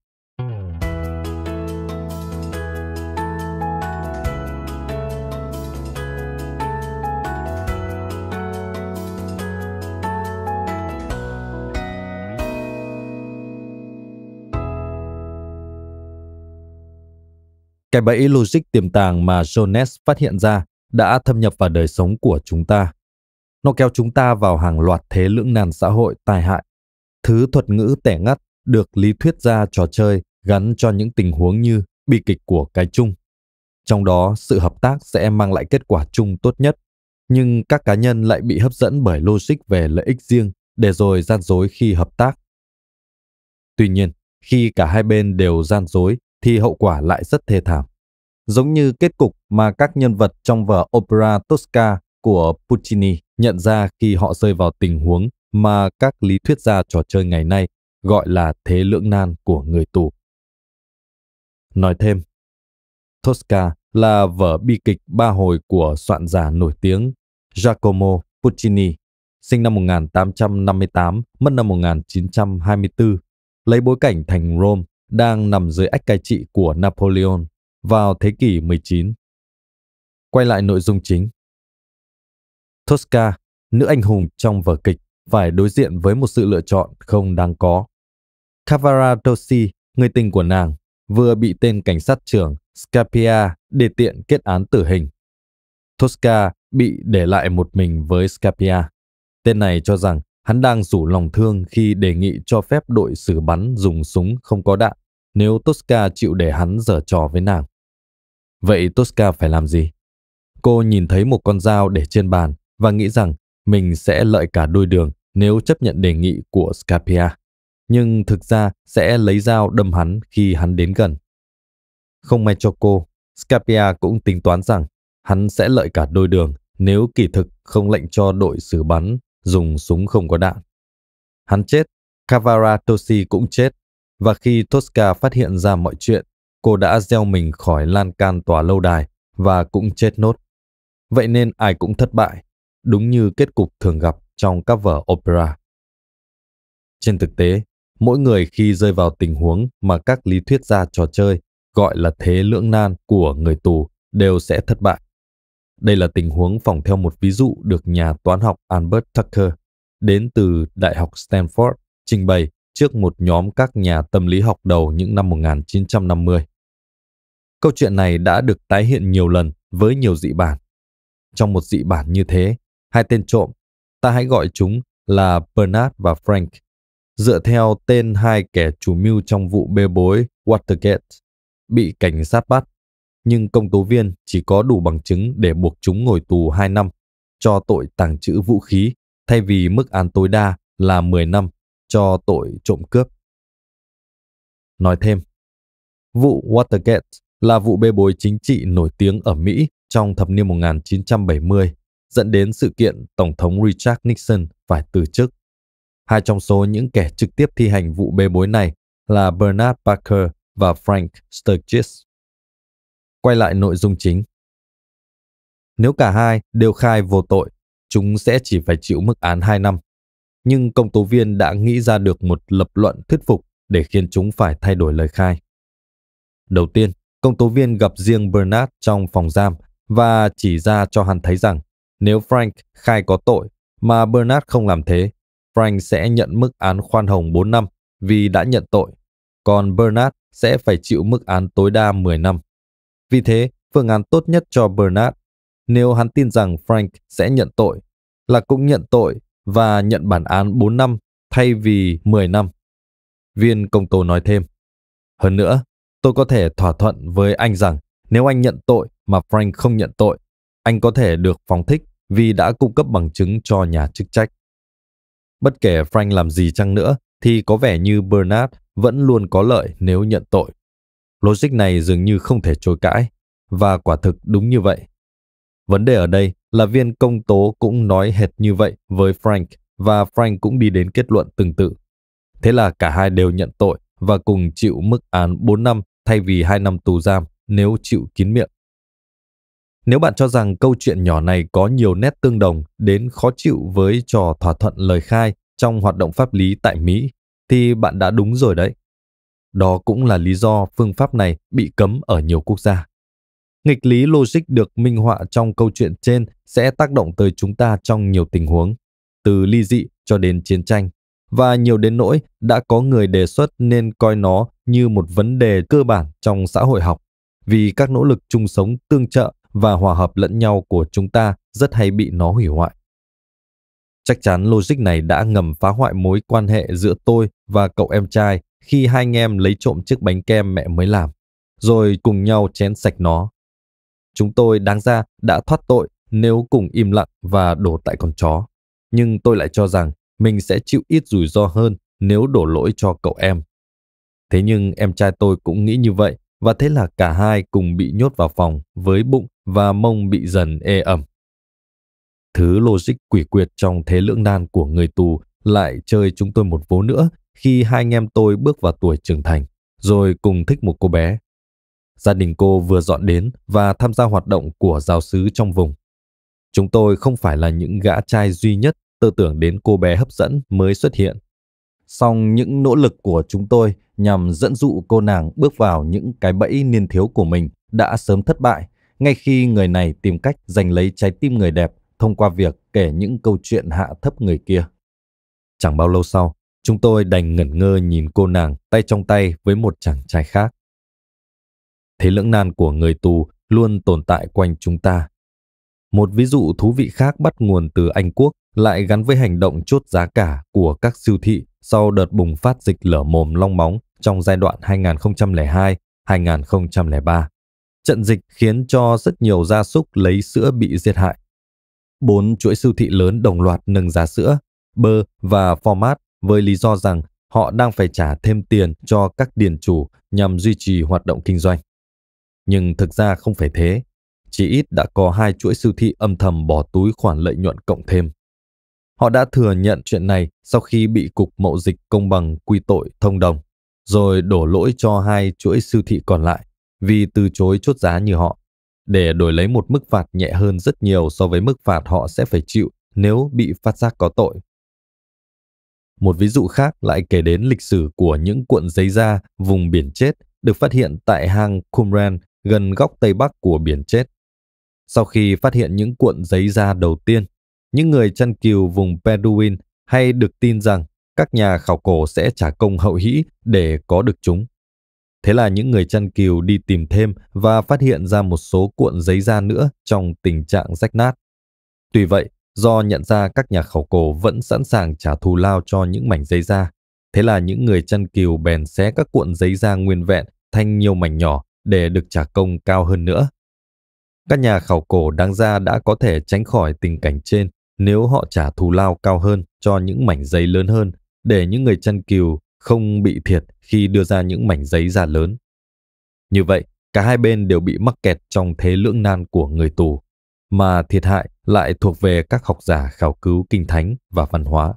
Cái bẫy logic tiềm tàng mà Jones phát hiện ra đã thâm nhập vào đời sống của chúng ta. Nó kéo chúng ta vào hàng loạt thế lưỡng nan xã hội tai hại, thứ thuật ngữ tẻ ngắt được lý thuyết ra trò chơi gắn cho những tình huống như bi kịch của cái chung. Trong đó, sự hợp tác sẽ mang lại kết quả chung tốt nhất, nhưng các cá nhân lại bị hấp dẫn bởi logic về lợi ích riêng để rồi gian dối khi hợp tác. Tuy nhiên, khi cả hai bên đều gian dối thì hậu quả lại rất thê thảm. Giống như kết cục mà các nhân vật trong vở opera Tosca của Puccini nhận ra khi họ rơi vào tình huống mà các lý thuyết gia trò chơi ngày nay gọi là thế lưỡng nan của người tù. Nói thêm, Tosca là vở bi kịch ba hồi của soạn giả nổi tiếng Giacomo Puccini, sinh năm 1858, mất năm 1924, lấy bối cảnh thành Rome đang nằm dưới ách cai trị của Napoleon vào thế kỷ 19. Quay lại nội dung chính. Tosca, nữ anh hùng trong vở kịch, phải đối diện với một sự lựa chọn không đáng có. Cavaradossi, người tình của nàng, vừa bị tên cảnh sát trưởng Scapia để tiện kết án tử hình. Tosca bị để lại một mình với Scapia. Tên này cho rằng hắn đang rủ lòng thương khi đề nghị cho phép đội xử bắn dùng súng không có đạn nếu Tosca chịu để hắn giở trò với nàng. Vậy Tosca phải làm gì? Cô nhìn thấy một con dao để trên bàn và nghĩ rằng mình sẽ lợi cả đôi đường nếu chấp nhận đề nghị của Scapia nhưng thực ra sẽ lấy dao đâm hắn khi hắn đến gần. Không may cho cô, Scapia cũng tính toán rằng hắn sẽ lợi cả đôi đường nếu kỳ thực không lệnh cho đội xử bắn dùng súng không có đạn. Hắn chết, Cavara Toshi cũng chết, và khi Tosca phát hiện ra mọi chuyện, cô đã gieo mình khỏi lan can tòa lâu đài và cũng chết nốt. Vậy nên ai cũng thất bại, đúng như kết cục thường gặp trong các vở opera. Trên thực tế, mỗi người khi rơi vào tình huống mà các lý thuyết gia trò chơi gọi là thế lưỡng nan của người tù đều sẽ thất bại. Đây là tình huống phỏng theo một ví dụ được nhà toán học Albert Tucker đến từ Đại học Stanford trình bày trước một nhóm các nhà tâm lý học đầu những năm 1950. Câu chuyện này đã được tái hiện nhiều lần với nhiều dị bản. Trong một dị bản như thế, hai tên trộm, ta hãy gọi chúng là Bernard và Frank, dựa theo tên hai kẻ chủ mưu trong vụ bê bối Watergate, bị cảnh sát bắt, nhưng công tố viên chỉ có đủ bằng chứng để buộc chúng ngồi tù 2 năm cho tội tàng trữ vũ khí thay vì mức án tối đa là 10 năm cho tội trộm cướp. Nói thêm, vụ Watergate là vụ bê bối chính trị nổi tiếng ở Mỹ trong thập niên 1970, dẫn đến sự kiện Tổng thống Richard Nixon phải từ chức Hai trong số những kẻ trực tiếp thi hành vụ bê bối này là Bernard Parker và Frank Sturgis. Quay lại nội dung chính. Nếu cả hai đều khai vô tội, chúng sẽ chỉ phải chịu mức án 2 năm. Nhưng công tố viên đã nghĩ ra được một lập luận thuyết phục để khiến chúng phải thay đổi lời khai. Đầu tiên, công tố viên gặp riêng Bernard trong phòng giam và chỉ ra cho hắn thấy rằng nếu Frank khai có tội mà Bernard không làm thế Frank sẽ nhận mức án khoan hồng 4 năm vì đã nhận tội, còn Bernard sẽ phải chịu mức án tối đa 10 năm. Vì thế, phương án tốt nhất cho Bernard, nếu hắn tin rằng Frank sẽ nhận tội, là cũng nhận tội và nhận bản án 4 năm thay vì 10 năm. Viên công tố nói thêm. Hơn nữa, tôi có thể thỏa thuận với anh rằng nếu anh nhận tội mà Frank không nhận tội, anh có thể được phóng thích vì đã cung cấp bằng chứng cho nhà chức trách. Bất kể Frank làm gì chăng nữa thì có vẻ như Bernard vẫn luôn có lợi nếu nhận tội. Logic này dường như không thể chối cãi và quả thực đúng như vậy. Vấn đề ở đây là viên công tố cũng nói hệt như vậy với Frank và Frank cũng đi đến kết luận tương tự. Thế là cả hai đều nhận tội và cùng chịu mức án 4 năm thay vì 2 năm tù giam nếu chịu kín miệng. Nếu bạn cho rằng câu chuyện nhỏ này có nhiều nét tương đồng đến khó chịu với trò thỏa thuận lời khai trong hoạt động pháp lý tại Mỹ, thì bạn đã đúng rồi đấy. Đó cũng là lý do phương pháp này bị cấm ở nhiều quốc gia. Nghịch lý logic được minh họa trong câu chuyện trên sẽ tác động tới chúng ta trong nhiều tình huống, từ ly dị cho đến chiến tranh. Và nhiều đến nỗi đã có người đề xuất nên coi nó như một vấn đề cơ bản trong xã hội học, vì các nỗ lực chung sống tương trợ và hòa hợp lẫn nhau của chúng ta rất hay bị nó hủy hoại. Chắc chắn logic này đã ngầm phá hoại mối quan hệ giữa tôi và cậu em trai khi hai anh em lấy trộm chiếc bánh kem mẹ mới làm, rồi cùng nhau chén sạch nó. Chúng tôi đáng ra đã thoát tội nếu cùng im lặng và đổ tại con chó. Nhưng tôi lại cho rằng mình sẽ chịu ít rủi ro hơn nếu đổ lỗi cho cậu em. Thế nhưng em trai tôi cũng nghĩ như vậy và thế là cả hai cùng bị nhốt vào phòng với bụng và mông bị dần ê ẩm. Thứ logic quỷ quyệt trong thế lưỡng nan của người tù lại chơi chúng tôi một vố nữa khi hai anh em tôi bước vào tuổi trưởng thành, rồi cùng thích một cô bé. Gia đình cô vừa dọn đến và tham gia hoạt động của giáo sứ trong vùng. Chúng tôi không phải là những gã trai duy nhất tư tưởng đến cô bé hấp dẫn mới xuất hiện. Song những nỗ lực của chúng tôi nhằm dẫn dụ cô nàng bước vào những cái bẫy niên thiếu của mình đã sớm thất bại ngay khi người này tìm cách giành lấy trái tim người đẹp thông qua việc kể những câu chuyện hạ thấp người kia. Chẳng bao lâu sau, chúng tôi đành ngẩn ngơ nhìn cô nàng tay trong tay với một chàng trai khác. Thế lưỡng nan của người tù luôn tồn tại quanh chúng ta. Một ví dụ thú vị khác bắt nguồn từ Anh Quốc lại gắn với hành động chốt giá cả của các siêu thị sau đợt bùng phát dịch lở mồm long móng trong giai đoạn 2002-2003. Trận dịch khiến cho rất nhiều gia súc lấy sữa bị diệt hại. Bốn chuỗi siêu thị lớn đồng loạt nâng giá sữa, bơ và format với lý do rằng họ đang phải trả thêm tiền cho các điền chủ nhằm duy trì hoạt động kinh doanh. Nhưng thực ra không phải thế. Chỉ ít đã có hai chuỗi siêu thị âm thầm bỏ túi khoản lợi nhuận cộng thêm. Họ đã thừa nhận chuyện này sau khi bị Cục Mậu Dịch Công Bằng quy tội thông đồng, rồi đổ lỗi cho hai chuỗi siêu thị còn lại vì từ chối chốt giá như họ, để đổi lấy một mức phạt nhẹ hơn rất nhiều so với mức phạt họ sẽ phải chịu nếu bị phát giác có tội. Một ví dụ khác lại kể đến lịch sử của những cuộn giấy da vùng biển chết được phát hiện tại hang Qumran gần góc Tây Bắc của biển chết. Sau khi phát hiện những cuộn giấy da đầu tiên, những người chăn cừu vùng Bedouin hay được tin rằng các nhà khảo cổ sẽ trả công hậu hĩ để có được chúng. Thế là những người chăn cừu đi tìm thêm và phát hiện ra một số cuộn giấy da nữa trong tình trạng rách nát. Tuy vậy, do nhận ra các nhà khảo cổ vẫn sẵn sàng trả thù lao cho những mảnh giấy da, thế là những người chăn cừu bèn xé các cuộn giấy da nguyên vẹn thành nhiều mảnh nhỏ để được trả công cao hơn nữa. Các nhà khảo cổ đáng ra đã có thể tránh khỏi tình cảnh trên nếu họ trả thù lao cao hơn cho những mảnh giấy lớn hơn để những người chăn cừu không bị thiệt khi đưa ra những mảnh giấy ra lớn. Như vậy, cả hai bên đều bị mắc kẹt trong thế lưỡng nan của người tù, mà thiệt hại lại thuộc về các học giả khảo cứu kinh thánh và văn hóa.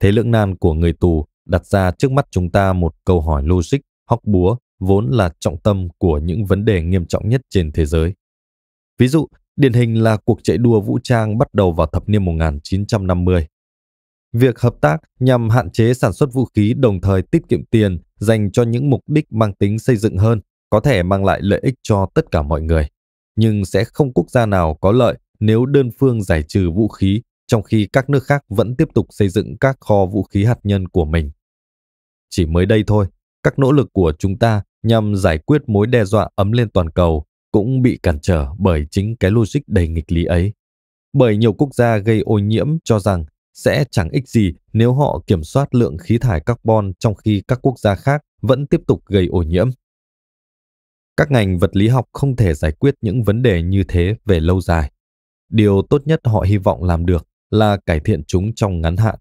Thế lưỡng nan của người tù đặt ra trước mắt chúng ta một câu hỏi logic, hóc búa, vốn là trọng tâm của những vấn đề nghiêm trọng nhất trên thế giới. Ví dụ, điển hình là cuộc chạy đua vũ trang bắt đầu vào thập niên 1950 Việc hợp tác nhằm hạn chế sản xuất vũ khí đồng thời tiết kiệm tiền dành cho những mục đích mang tính xây dựng hơn, có thể mang lại lợi ích cho tất cả mọi người, nhưng sẽ không quốc gia nào có lợi nếu đơn phương giải trừ vũ khí trong khi các nước khác vẫn tiếp tục xây dựng các kho vũ khí hạt nhân của mình. Chỉ mới đây thôi, các nỗ lực của chúng ta nhằm giải quyết mối đe dọa ấm lên toàn cầu cũng bị cản trở bởi chính cái logic đầy nghịch lý ấy. Bởi nhiều quốc gia gây ô nhiễm cho rằng sẽ chẳng ích gì nếu họ kiểm soát lượng khí thải carbon trong khi các quốc gia khác vẫn tiếp tục gây ô nhiễm. Các ngành vật lý học không thể giải quyết những vấn đề như thế về lâu dài. Điều tốt nhất họ hy vọng làm được là cải thiện chúng trong ngắn hạn.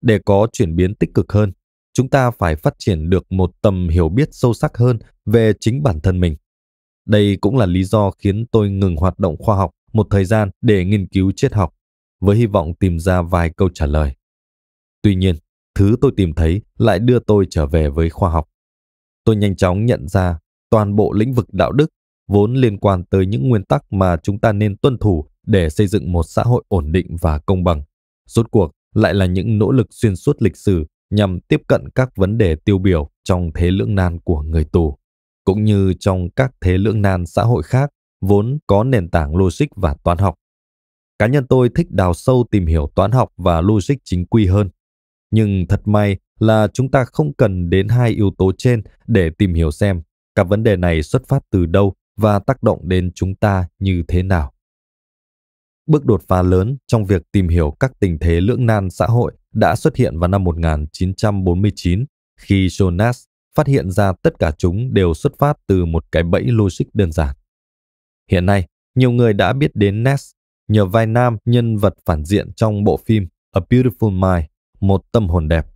Để có chuyển biến tích cực hơn, chúng ta phải phát triển được một tầm hiểu biết sâu sắc hơn về chính bản thân mình. Đây cũng là lý do khiến tôi ngừng hoạt động khoa học một thời gian để nghiên cứu triết học với hy vọng tìm ra vài câu trả lời. Tuy nhiên, thứ tôi tìm thấy lại đưa tôi trở về với khoa học. Tôi nhanh chóng nhận ra toàn bộ lĩnh vực đạo đức vốn liên quan tới những nguyên tắc mà chúng ta nên tuân thủ để xây dựng một xã hội ổn định và công bằng. Rốt cuộc lại là những nỗ lực xuyên suốt lịch sử nhằm tiếp cận các vấn đề tiêu biểu trong thế lưỡng nan của người tù, cũng như trong các thế lưỡng nan xã hội khác vốn có nền tảng logic và toán học. Cá nhân tôi thích đào sâu tìm hiểu toán học và logic chính quy hơn. Nhưng thật may là chúng ta không cần đến hai yếu tố trên để tìm hiểu xem các vấn đề này xuất phát từ đâu và tác động đến chúng ta như thế nào. Bước đột phá lớn trong việc tìm hiểu các tình thế lưỡng nan xã hội đã xuất hiện vào năm 1949 khi Jonas phát hiện ra tất cả chúng đều xuất phát từ một cái bẫy logic đơn giản. Hiện nay, nhiều người đã biết đến NES nhờ vai nam nhân vật phản diện trong bộ phim A Beautiful Mind, Một tâm hồn đẹp.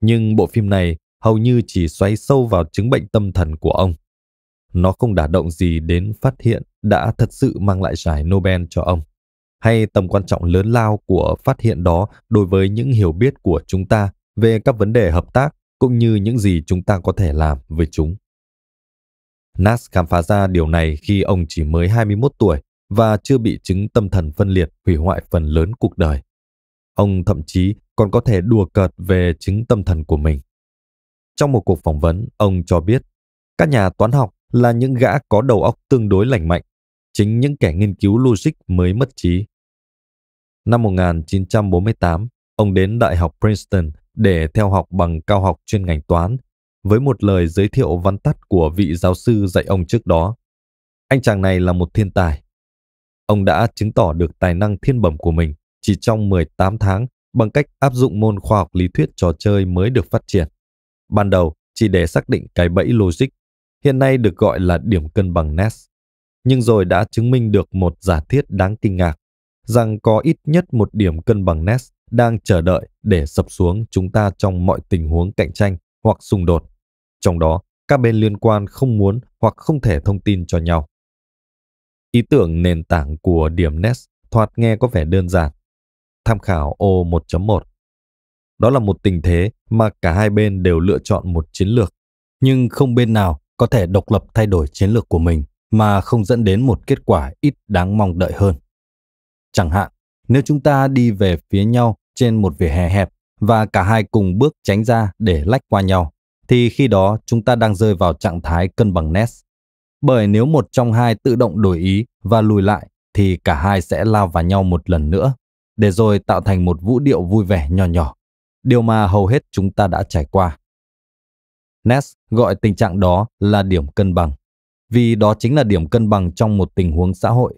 Nhưng bộ phim này hầu như chỉ xoáy sâu vào chứng bệnh tâm thần của ông. Nó không đả động gì đến phát hiện đã thật sự mang lại giải Nobel cho ông, hay tầm quan trọng lớn lao của phát hiện đó đối với những hiểu biết của chúng ta về các vấn đề hợp tác cũng như những gì chúng ta có thể làm với chúng. Nas khám phá ra điều này khi ông chỉ mới 21 tuổi và chưa bị chứng tâm thần phân liệt hủy hoại phần lớn cuộc đời. Ông thậm chí còn có thể đùa cợt về chứng tâm thần của mình. Trong một cuộc phỏng vấn, ông cho biết các nhà toán học là những gã có đầu óc tương đối lành mạnh, chính những kẻ nghiên cứu logic mới mất trí. Năm 1948, ông đến Đại học Princeton để theo học bằng cao học chuyên ngành toán với một lời giới thiệu văn tắt của vị giáo sư dạy ông trước đó. Anh chàng này là một thiên tài, Ông đã chứng tỏ được tài năng thiên bẩm của mình chỉ trong 18 tháng bằng cách áp dụng môn khoa học lý thuyết trò chơi mới được phát triển. Ban đầu chỉ để xác định cái bẫy logic, hiện nay được gọi là điểm cân bằng Ness. Nhưng rồi đã chứng minh được một giả thiết đáng kinh ngạc, rằng có ít nhất một điểm cân bằng Ness đang chờ đợi để sập xuống chúng ta trong mọi tình huống cạnh tranh hoặc xung đột. Trong đó, các bên liên quan không muốn hoặc không thể thông tin cho nhau. Ý tưởng nền tảng của điểm Nest thoạt nghe có vẻ đơn giản. Tham khảo ô 1.1. Đó là một tình thế mà cả hai bên đều lựa chọn một chiến lược, nhưng không bên nào có thể độc lập thay đổi chiến lược của mình mà không dẫn đến một kết quả ít đáng mong đợi hơn. Chẳng hạn, nếu chúng ta đi về phía nhau trên một vỉa hè hẹp và cả hai cùng bước tránh ra để lách qua nhau, thì khi đó chúng ta đang rơi vào trạng thái cân bằng Ness bởi nếu một trong hai tự động đổi ý và lùi lại thì cả hai sẽ lao vào nhau một lần nữa, để rồi tạo thành một vũ điệu vui vẻ nhỏ nhỏ, điều mà hầu hết chúng ta đã trải qua. Ness gọi tình trạng đó là điểm cân bằng, vì đó chính là điểm cân bằng trong một tình huống xã hội.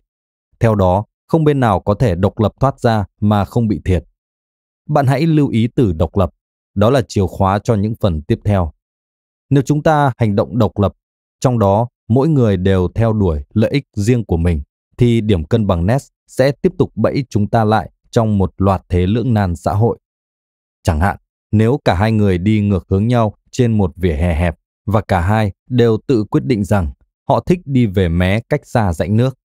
Theo đó, không bên nào có thể độc lập thoát ra mà không bị thiệt. Bạn hãy lưu ý từ độc lập, đó là chìa khóa cho những phần tiếp theo. Nếu chúng ta hành động độc lập, trong đó mỗi người đều theo đuổi lợi ích riêng của mình, thì điểm cân bằng NES sẽ tiếp tục bẫy chúng ta lại trong một loạt thế lưỡng nan xã hội. Chẳng hạn, nếu cả hai người đi ngược hướng nhau trên một vỉa hè hẹp và cả hai đều tự quyết định rằng họ thích đi về mé cách xa rãnh nước,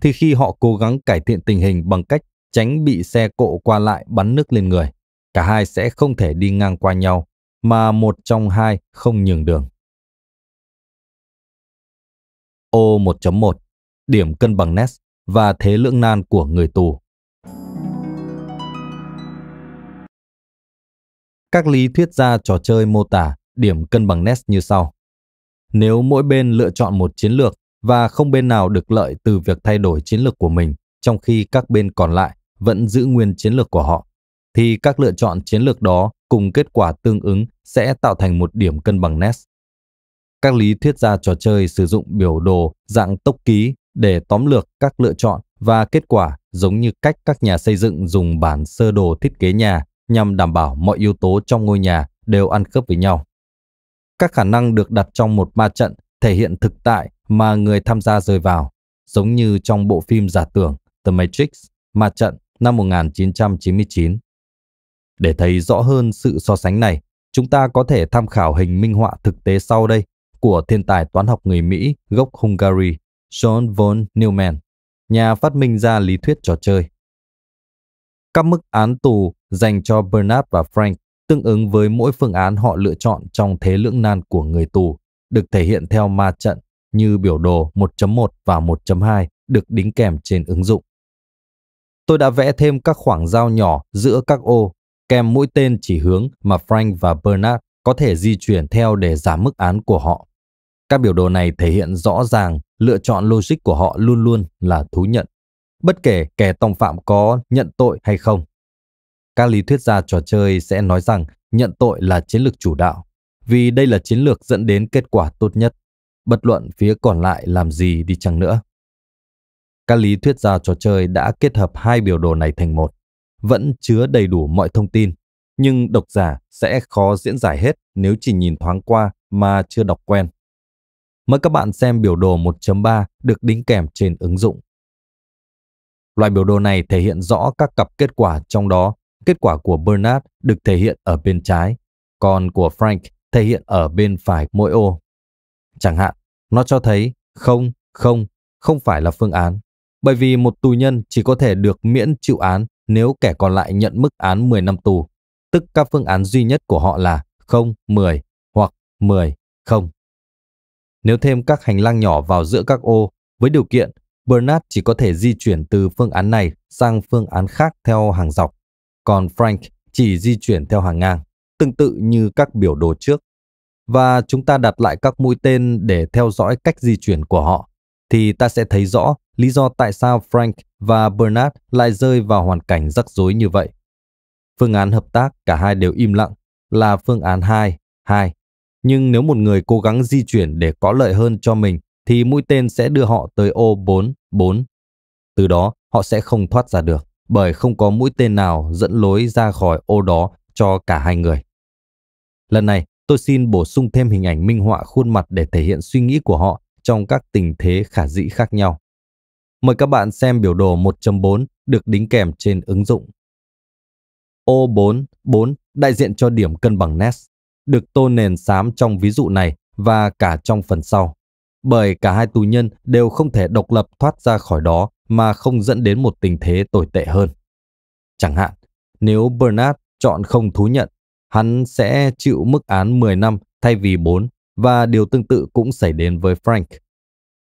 thì khi họ cố gắng cải thiện tình hình bằng cách tránh bị xe cộ qua lại bắn nước lên người, cả hai sẽ không thể đi ngang qua nhau mà một trong hai không nhường đường. O1.1, điểm cân bằng Ness và thế lưỡng nan của người tù. Các lý thuyết gia trò chơi mô tả điểm cân bằng Ness như sau. Nếu mỗi bên lựa chọn một chiến lược và không bên nào được lợi từ việc thay đổi chiến lược của mình trong khi các bên còn lại vẫn giữ nguyên chiến lược của họ, thì các lựa chọn chiến lược đó cùng kết quả tương ứng sẽ tạo thành một điểm cân bằng Ness. Các lý thuyết gia trò chơi sử dụng biểu đồ dạng tốc ký để tóm lược các lựa chọn và kết quả giống như cách các nhà xây dựng dùng bản sơ đồ thiết kế nhà nhằm đảm bảo mọi yếu tố trong ngôi nhà đều ăn khớp với nhau. Các khả năng được đặt trong một ma trận thể hiện thực tại mà người tham gia rơi vào, giống như trong bộ phim giả tưởng The Matrix, ma trận năm 1999. Để thấy rõ hơn sự so sánh này, chúng ta có thể tham khảo hình minh họa thực tế sau đây của thiên tài toán học người Mỹ gốc Hungary John von Neumann, nhà phát minh ra lý thuyết trò chơi. Các mức án tù dành cho Bernard và Frank tương ứng với mỗi phương án họ lựa chọn trong thế lưỡng nan của người tù, được thể hiện theo ma trận như biểu đồ 1.1 và 1.2 được đính kèm trên ứng dụng. Tôi đã vẽ thêm các khoảng giao nhỏ giữa các ô, kèm mũi tên chỉ hướng mà Frank và Bernard có thể di chuyển theo để giảm mức án của họ. Các biểu đồ này thể hiện rõ ràng lựa chọn logic của họ luôn luôn là thú nhận, bất kể kẻ tòng phạm có nhận tội hay không. Các lý thuyết gia trò chơi sẽ nói rằng nhận tội là chiến lược chủ đạo, vì đây là chiến lược dẫn đến kết quả tốt nhất, bất luận phía còn lại làm gì đi chăng nữa. Các lý thuyết gia trò chơi đã kết hợp hai biểu đồ này thành một, vẫn chứa đầy đủ mọi thông tin nhưng độc giả sẽ khó diễn giải hết nếu chỉ nhìn thoáng qua mà chưa đọc quen. Mời các bạn xem biểu đồ 1.3 được đính kèm trên ứng dụng. Loại biểu đồ này thể hiện rõ các cặp kết quả trong đó, kết quả của Bernard được thể hiện ở bên trái, còn của Frank thể hiện ở bên phải mỗi ô. Chẳng hạn, nó cho thấy không, không, không phải là phương án, bởi vì một tù nhân chỉ có thể được miễn chịu án nếu kẻ còn lại nhận mức án 10 năm tù tức các phương án duy nhất của họ là 0, 10 hoặc 10, 0. Nếu thêm các hành lang nhỏ vào giữa các ô, với điều kiện Bernard chỉ có thể di chuyển từ phương án này sang phương án khác theo hàng dọc, còn Frank chỉ di chuyển theo hàng ngang, tương tự như các biểu đồ trước. Và chúng ta đặt lại các mũi tên để theo dõi cách di chuyển của họ, thì ta sẽ thấy rõ lý do tại sao Frank và Bernard lại rơi vào hoàn cảnh rắc rối như vậy. Phương án hợp tác cả hai đều im lặng là phương án 2, 2. Nhưng nếu một người cố gắng di chuyển để có lợi hơn cho mình thì mũi tên sẽ đưa họ tới ô 4, 4. Từ đó họ sẽ không thoát ra được bởi không có mũi tên nào dẫn lối ra khỏi ô đó cho cả hai người. Lần này, tôi xin bổ sung thêm hình ảnh minh họa khuôn mặt để thể hiện suy nghĩ của họ trong các tình thế khả dĩ khác nhau. Mời các bạn xem biểu đồ 1.4 được đính kèm trên ứng dụng. O44 đại diện cho điểm cân bằng NES, được tô nền xám trong ví dụ này và cả trong phần sau. Bởi cả hai tù nhân đều không thể độc lập thoát ra khỏi đó mà không dẫn đến một tình thế tồi tệ hơn. Chẳng hạn, nếu Bernard chọn không thú nhận, hắn sẽ chịu mức án 10 năm thay vì 4 và điều tương tự cũng xảy đến với Frank.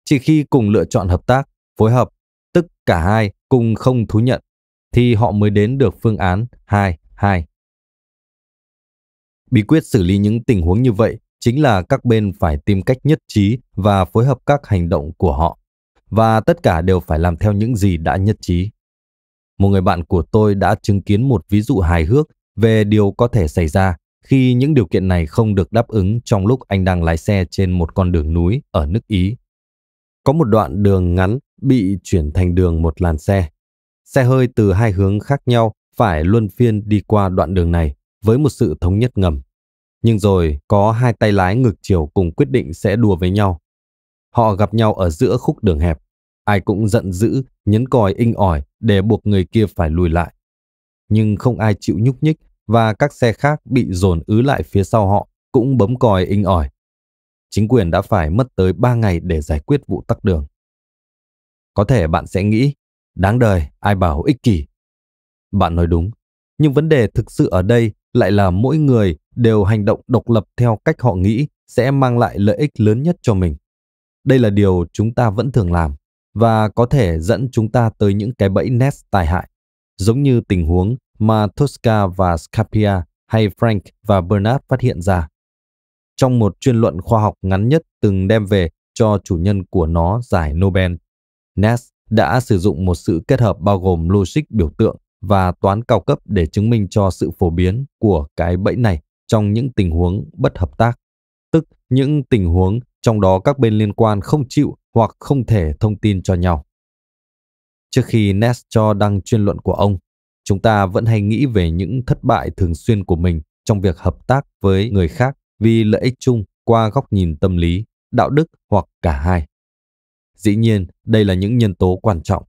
Chỉ khi cùng lựa chọn hợp tác, phối hợp, tức cả hai cùng không thú nhận thì họ mới đến được phương án 2-2. Bí quyết xử lý những tình huống như vậy chính là các bên phải tìm cách nhất trí và phối hợp các hành động của họ và tất cả đều phải làm theo những gì đã nhất trí. Một người bạn của tôi đã chứng kiến một ví dụ hài hước về điều có thể xảy ra khi những điều kiện này không được đáp ứng trong lúc anh đang lái xe trên một con đường núi ở nước Ý. Có một đoạn đường ngắn bị chuyển thành đường một làn xe. Xe hơi từ hai hướng khác nhau phải luân phiên đi qua đoạn đường này với một sự thống nhất ngầm. Nhưng rồi có hai tay lái ngược chiều cùng quyết định sẽ đùa với nhau. Họ gặp nhau ở giữa khúc đường hẹp. Ai cũng giận dữ, nhấn còi inh ỏi để buộc người kia phải lùi lại. Nhưng không ai chịu nhúc nhích và các xe khác bị dồn ứ lại phía sau họ cũng bấm còi inh ỏi. Chính quyền đã phải mất tới 3 ngày để giải quyết vụ tắc đường. Có thể bạn sẽ nghĩ Đáng đời, ai bảo ích kỷ. Bạn nói đúng, nhưng vấn đề thực sự ở đây lại là mỗi người đều hành động độc lập theo cách họ nghĩ sẽ mang lại lợi ích lớn nhất cho mình. Đây là điều chúng ta vẫn thường làm và có thể dẫn chúng ta tới những cái bẫy nest tai hại, giống như tình huống mà Tosca và Scapia hay Frank và Bernard phát hiện ra. Trong một chuyên luận khoa học ngắn nhất từng đem về cho chủ nhân của nó giải Nobel, nest đã sử dụng một sự kết hợp bao gồm logic biểu tượng và toán cao cấp để chứng minh cho sự phổ biến của cái bẫy này trong những tình huống bất hợp tác, tức những tình huống trong đó các bên liên quan không chịu hoặc không thể thông tin cho nhau. Trước khi cho đăng chuyên luận của ông, chúng ta vẫn hay nghĩ về những thất bại thường xuyên của mình trong việc hợp tác với người khác vì lợi ích chung qua góc nhìn tâm lý, đạo đức hoặc cả hai. Dĩ nhiên, đây là những nhân tố quan trọng.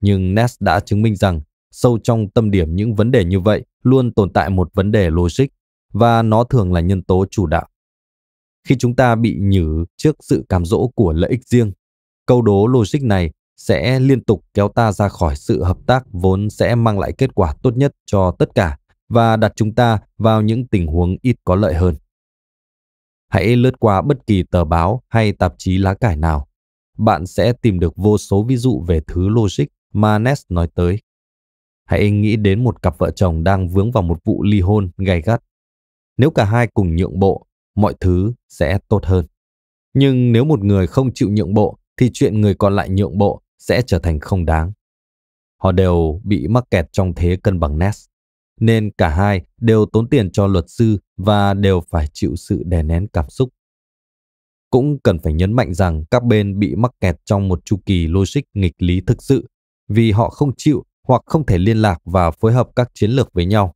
Nhưng Ness đã chứng minh rằng sâu trong tâm điểm những vấn đề như vậy luôn tồn tại một vấn đề logic và nó thường là nhân tố chủ đạo. Khi chúng ta bị nhử trước sự cám dỗ của lợi ích riêng, câu đố logic này sẽ liên tục kéo ta ra khỏi sự hợp tác vốn sẽ mang lại kết quả tốt nhất cho tất cả và đặt chúng ta vào những tình huống ít có lợi hơn. Hãy lướt qua bất kỳ tờ báo hay tạp chí lá cải nào bạn sẽ tìm được vô số ví dụ về thứ logic mà Ness nói tới. Hãy nghĩ đến một cặp vợ chồng đang vướng vào một vụ ly hôn gay gắt. Nếu cả hai cùng nhượng bộ, mọi thứ sẽ tốt hơn. Nhưng nếu một người không chịu nhượng bộ thì chuyện người còn lại nhượng bộ sẽ trở thành không đáng. Họ đều bị mắc kẹt trong thế cân bằng Ness, nên cả hai đều tốn tiền cho luật sư và đều phải chịu sự đè nén cảm xúc cũng cần phải nhấn mạnh rằng các bên bị mắc kẹt trong một chu kỳ logic nghịch lý thực sự vì họ không chịu hoặc không thể liên lạc và phối hợp các chiến lược với nhau.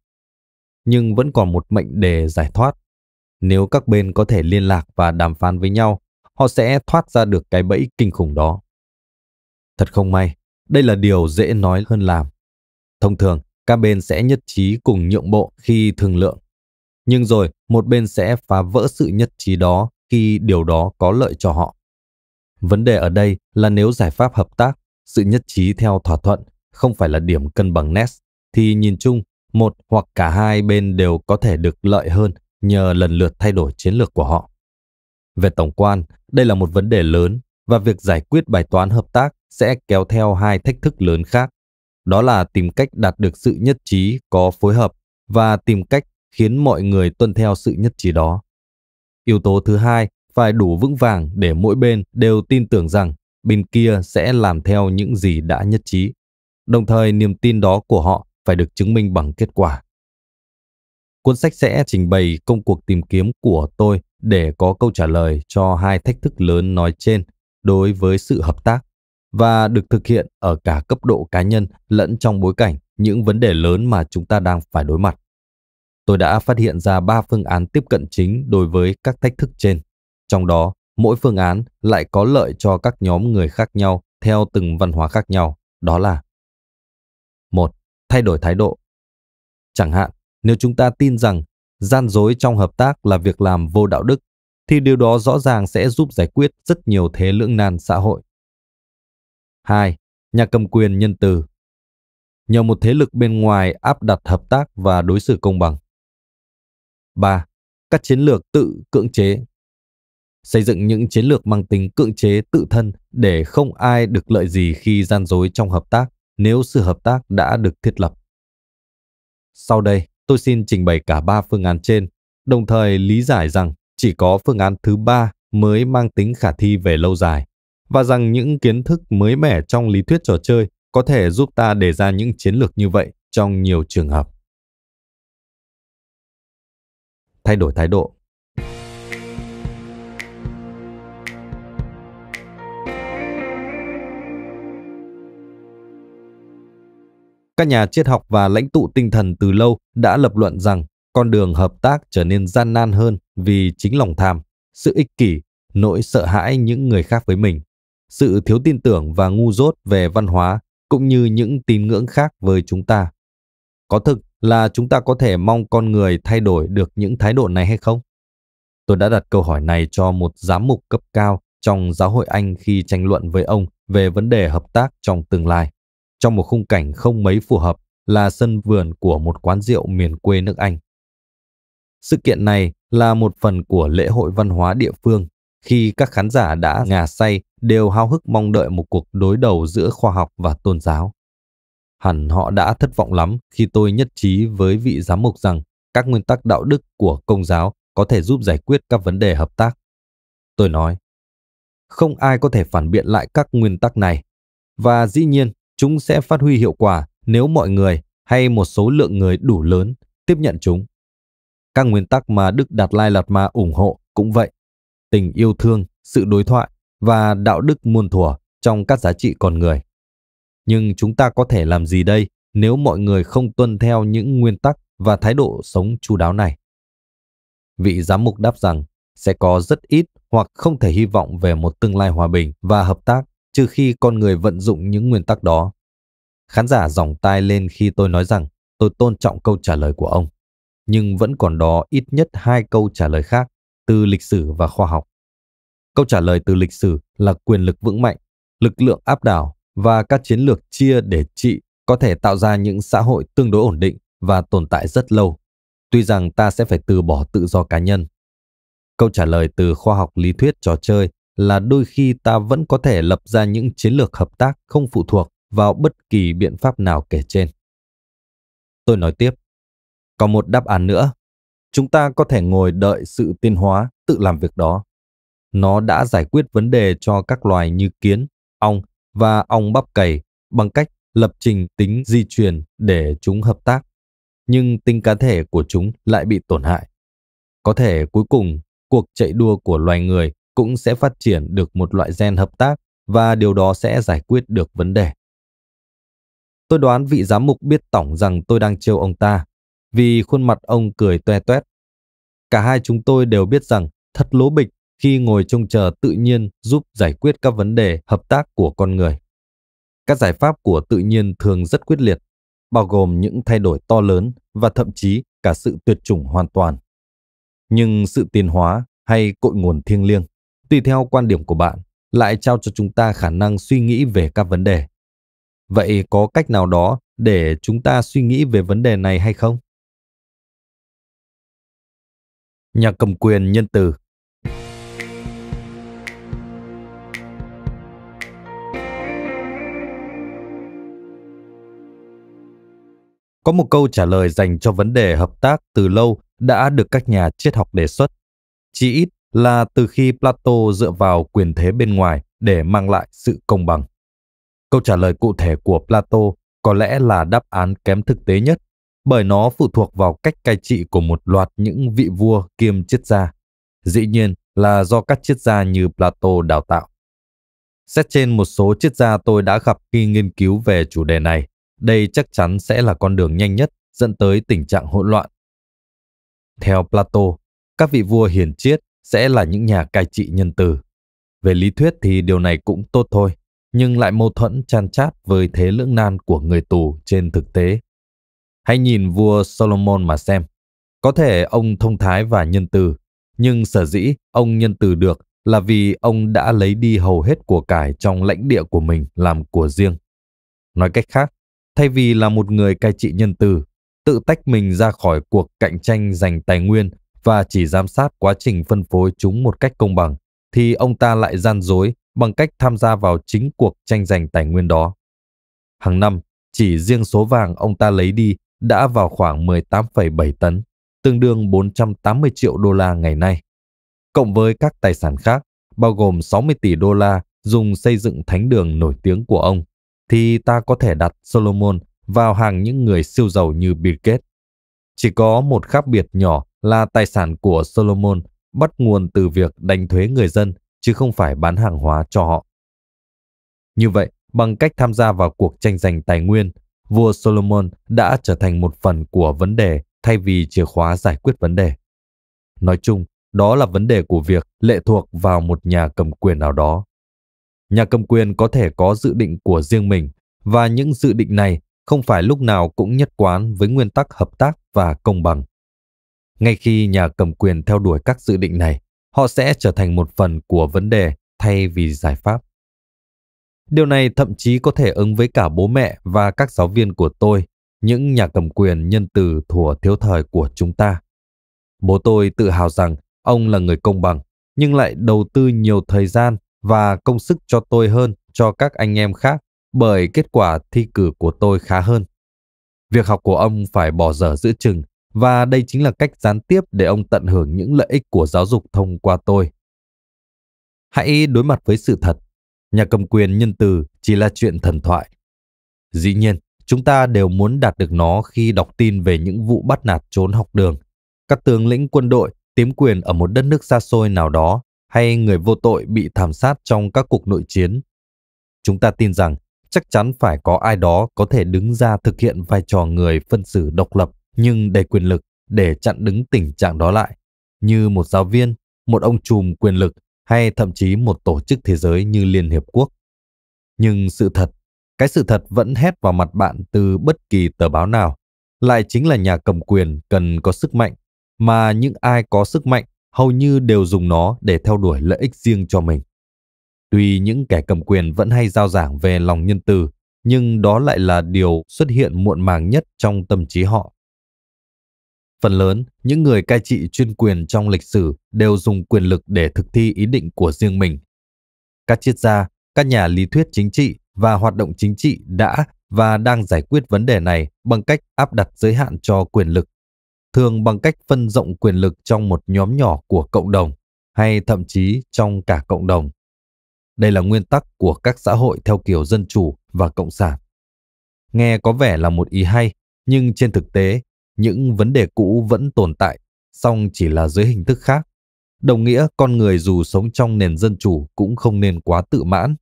Nhưng vẫn còn một mệnh đề giải thoát. Nếu các bên có thể liên lạc và đàm phán với nhau, họ sẽ thoát ra được cái bẫy kinh khủng đó. Thật không may, đây là điều dễ nói hơn làm. Thông thường, các bên sẽ nhất trí cùng nhượng bộ khi thương lượng. Nhưng rồi, một bên sẽ phá vỡ sự nhất trí đó khi điều đó có lợi cho họ. Vấn đề ở đây là nếu giải pháp hợp tác, sự nhất trí theo thỏa thuận không phải là điểm cân bằng NES, thì nhìn chung một hoặc cả hai bên đều có thể được lợi hơn nhờ lần lượt thay đổi chiến lược của họ. Về tổng quan, đây là một vấn đề lớn và việc giải quyết bài toán hợp tác sẽ kéo theo hai thách thức lớn khác. Đó là tìm cách đạt được sự nhất trí có phối hợp và tìm cách khiến mọi người tuân theo sự nhất trí đó. Yếu tố thứ hai phải đủ vững vàng để mỗi bên đều tin tưởng rằng bên kia sẽ làm theo những gì đã nhất trí. Đồng thời niềm tin đó của họ phải được chứng minh bằng kết quả. Cuốn sách sẽ trình bày công cuộc tìm kiếm của tôi để có câu trả lời cho hai thách thức lớn nói trên đối với sự hợp tác và được thực hiện ở cả cấp độ cá nhân lẫn trong bối cảnh những vấn đề lớn mà chúng ta đang phải đối mặt tôi đã phát hiện ra ba phương án tiếp cận chính đối với các thách thức trên. Trong đó, mỗi phương án lại có lợi cho các nhóm người khác nhau theo từng văn hóa khác nhau, đó là một Thay đổi thái độ. Chẳng hạn, nếu chúng ta tin rằng gian dối trong hợp tác là việc làm vô đạo đức thì điều đó rõ ràng sẽ giúp giải quyết rất nhiều thế lưỡng nan xã hội. 2. Nhà cầm quyền nhân từ Nhờ một thế lực bên ngoài áp đặt hợp tác và đối xử công bằng, 3. Các chiến lược tự cưỡng chế Xây dựng những chiến lược mang tính cưỡng chế tự thân để không ai được lợi gì khi gian dối trong hợp tác nếu sự hợp tác đã được thiết lập. Sau đây, tôi xin trình bày cả ba phương án trên, đồng thời lý giải rằng chỉ có phương án thứ ba mới mang tính khả thi về lâu dài và rằng những kiến thức mới mẻ trong lý thuyết trò chơi có thể giúp ta đề ra những chiến lược như vậy trong nhiều trường hợp. thay đổi thái độ. Các nhà triết học và lãnh tụ tinh thần từ lâu đã lập luận rằng con đường hợp tác trở nên gian nan hơn vì chính lòng tham, sự ích kỷ, nỗi sợ hãi những người khác với mình, sự thiếu tin tưởng và ngu dốt về văn hóa cũng như những tín ngưỡng khác với chúng ta. Có thực, là chúng ta có thể mong con người thay đổi được những thái độ này hay không? Tôi đã đặt câu hỏi này cho một giám mục cấp cao trong giáo hội Anh khi tranh luận với ông về vấn đề hợp tác trong tương lai, trong một khung cảnh không mấy phù hợp là sân vườn của một quán rượu miền quê nước Anh. Sự kiện này là một phần của lễ hội văn hóa địa phương khi các khán giả đã ngà say đều hao hức mong đợi một cuộc đối đầu giữa khoa học và tôn giáo. Hẳn họ đã thất vọng lắm khi tôi nhất trí với vị giám mục rằng các nguyên tắc đạo đức của công giáo có thể giúp giải quyết các vấn đề hợp tác. Tôi nói, không ai có thể phản biện lại các nguyên tắc này và dĩ nhiên chúng sẽ phát huy hiệu quả nếu mọi người hay một số lượng người đủ lớn tiếp nhận chúng. Các nguyên tắc mà Đức Đạt Lai Lạt Ma ủng hộ cũng vậy. Tình yêu thương, sự đối thoại và đạo đức muôn thuở trong các giá trị con người nhưng chúng ta có thể làm gì đây nếu mọi người không tuân theo những nguyên tắc và thái độ sống chu đáo này? Vị giám mục đáp rằng sẽ có rất ít hoặc không thể hy vọng về một tương lai hòa bình và hợp tác trừ khi con người vận dụng những nguyên tắc đó. Khán giả dòng tai lên khi tôi nói rằng tôi tôn trọng câu trả lời của ông, nhưng vẫn còn đó ít nhất hai câu trả lời khác từ lịch sử và khoa học. Câu trả lời từ lịch sử là quyền lực vững mạnh, lực lượng áp đảo và các chiến lược chia để trị có thể tạo ra những xã hội tương đối ổn định và tồn tại rất lâu, tuy rằng ta sẽ phải từ bỏ tự do cá nhân. Câu trả lời từ khoa học lý thuyết trò chơi là đôi khi ta vẫn có thể lập ra những chiến lược hợp tác không phụ thuộc vào bất kỳ biện pháp nào kể trên. Tôi nói tiếp, còn một đáp án nữa, chúng ta có thể ngồi đợi sự tiến hóa tự làm việc đó. Nó đã giải quyết vấn đề cho các loài như kiến, ong và ong bắp cày bằng cách lập trình tính di truyền để chúng hợp tác, nhưng tính cá thể của chúng lại bị tổn hại. Có thể cuối cùng, cuộc chạy đua của loài người cũng sẽ phát triển được một loại gen hợp tác và điều đó sẽ giải quyết được vấn đề. Tôi đoán vị giám mục biết tổng rằng tôi đang trêu ông ta, vì khuôn mặt ông cười toe toét. Cả hai chúng tôi đều biết rằng thật lố bịch khi ngồi trông chờ tự nhiên giúp giải quyết các vấn đề hợp tác của con người. Các giải pháp của tự nhiên thường rất quyết liệt, bao gồm những thay đổi to lớn và thậm chí cả sự tuyệt chủng hoàn toàn. Nhưng sự tiến hóa hay cội nguồn thiêng liêng, tùy theo quan điểm của bạn, lại trao cho chúng ta khả năng suy nghĩ về các vấn đề. Vậy có cách nào đó để chúng ta suy nghĩ về vấn đề này hay không? Nhà cầm quyền nhân từ Có một câu trả lời dành cho vấn đề hợp tác từ lâu đã được các nhà triết học đề xuất. Chỉ ít là từ khi Plato dựa vào quyền thế bên ngoài để mang lại sự công bằng. Câu trả lời cụ thể của Plato có lẽ là đáp án kém thực tế nhất bởi nó phụ thuộc vào cách cai trị của một loạt những vị vua kiêm triết gia. Dĩ nhiên là do các triết gia như Plato đào tạo. Xét trên một số triết gia tôi đã gặp khi nghiên cứu về chủ đề này, đây chắc chắn sẽ là con đường nhanh nhất dẫn tới tình trạng hỗn loạn. Theo Plato, các vị vua hiền triết sẽ là những nhà cai trị nhân từ. Về lý thuyết thì điều này cũng tốt thôi, nhưng lại mâu thuẫn chan chát với thế lưỡng nan của người tù trên thực tế. Hãy nhìn vua Solomon mà xem. Có thể ông thông thái và nhân từ, nhưng sở dĩ ông nhân từ được là vì ông đã lấy đi hầu hết của cải trong lãnh địa của mình làm của riêng. Nói cách khác, Thay vì là một người cai trị nhân từ, tự tách mình ra khỏi cuộc cạnh tranh giành tài nguyên và chỉ giám sát quá trình phân phối chúng một cách công bằng, thì ông ta lại gian dối bằng cách tham gia vào chính cuộc tranh giành tài nguyên đó. Hàng năm, chỉ riêng số vàng ông ta lấy đi đã vào khoảng 18,7 tấn, tương đương 480 triệu đô la ngày nay. Cộng với các tài sản khác, bao gồm 60 tỷ đô la dùng xây dựng thánh đường nổi tiếng của ông, thì ta có thể đặt Solomon vào hàng những người siêu giàu như Bill Gates. Chỉ có một khác biệt nhỏ là tài sản của Solomon bắt nguồn từ việc đánh thuế người dân chứ không phải bán hàng hóa cho họ. Như vậy, bằng cách tham gia vào cuộc tranh giành tài nguyên, vua Solomon đã trở thành một phần của vấn đề thay vì chìa khóa giải quyết vấn đề. Nói chung, đó là vấn đề của việc lệ thuộc vào một nhà cầm quyền nào đó Nhà cầm quyền có thể có dự định của riêng mình và những dự định này không phải lúc nào cũng nhất quán với nguyên tắc hợp tác và công bằng. Ngay khi nhà cầm quyền theo đuổi các dự định này, họ sẽ trở thành một phần của vấn đề thay vì giải pháp. Điều này thậm chí có thể ứng với cả bố mẹ và các giáo viên của tôi, những nhà cầm quyền nhân từ thuở thiếu thời của chúng ta. Bố tôi tự hào rằng ông là người công bằng, nhưng lại đầu tư nhiều thời gian và công sức cho tôi hơn cho các anh em khác bởi kết quả thi cử của tôi khá hơn. Việc học của ông phải bỏ dở giữa chừng và đây chính là cách gián tiếp để ông tận hưởng những lợi ích của giáo dục thông qua tôi. Hãy đối mặt với sự thật, nhà cầm quyền nhân từ chỉ là chuyện thần thoại. Dĩ nhiên, chúng ta đều muốn đạt được nó khi đọc tin về những vụ bắt nạt trốn học đường, các tướng lĩnh quân đội tiếm quyền ở một đất nước xa xôi nào đó hay người vô tội bị thảm sát trong các cuộc nội chiến. Chúng ta tin rằng chắc chắn phải có ai đó có thể đứng ra thực hiện vai trò người phân xử độc lập nhưng đầy quyền lực để chặn đứng tình trạng đó lại, như một giáo viên, một ông trùm quyền lực hay thậm chí một tổ chức thế giới như Liên Hiệp Quốc. Nhưng sự thật, cái sự thật vẫn hét vào mặt bạn từ bất kỳ tờ báo nào, lại chính là nhà cầm quyền cần có sức mạnh, mà những ai có sức mạnh hầu như đều dùng nó để theo đuổi lợi ích riêng cho mình. Tuy những kẻ cầm quyền vẫn hay giao giảng về lòng nhân từ, nhưng đó lại là điều xuất hiện muộn màng nhất trong tâm trí họ. Phần lớn, những người cai trị chuyên quyền trong lịch sử đều dùng quyền lực để thực thi ý định của riêng mình. Các triết gia, các nhà lý thuyết chính trị và hoạt động chính trị đã và đang giải quyết vấn đề này bằng cách áp đặt giới hạn cho quyền lực thường bằng cách phân rộng quyền lực trong một nhóm nhỏ của cộng đồng hay thậm chí trong cả cộng đồng. Đây là nguyên tắc của các xã hội theo kiểu dân chủ và cộng sản. Nghe có vẻ là một ý hay, nhưng trên thực tế, những vấn đề cũ vẫn tồn tại, song chỉ là dưới hình thức khác. Đồng nghĩa con người dù sống trong nền dân chủ cũng không nên quá tự mãn.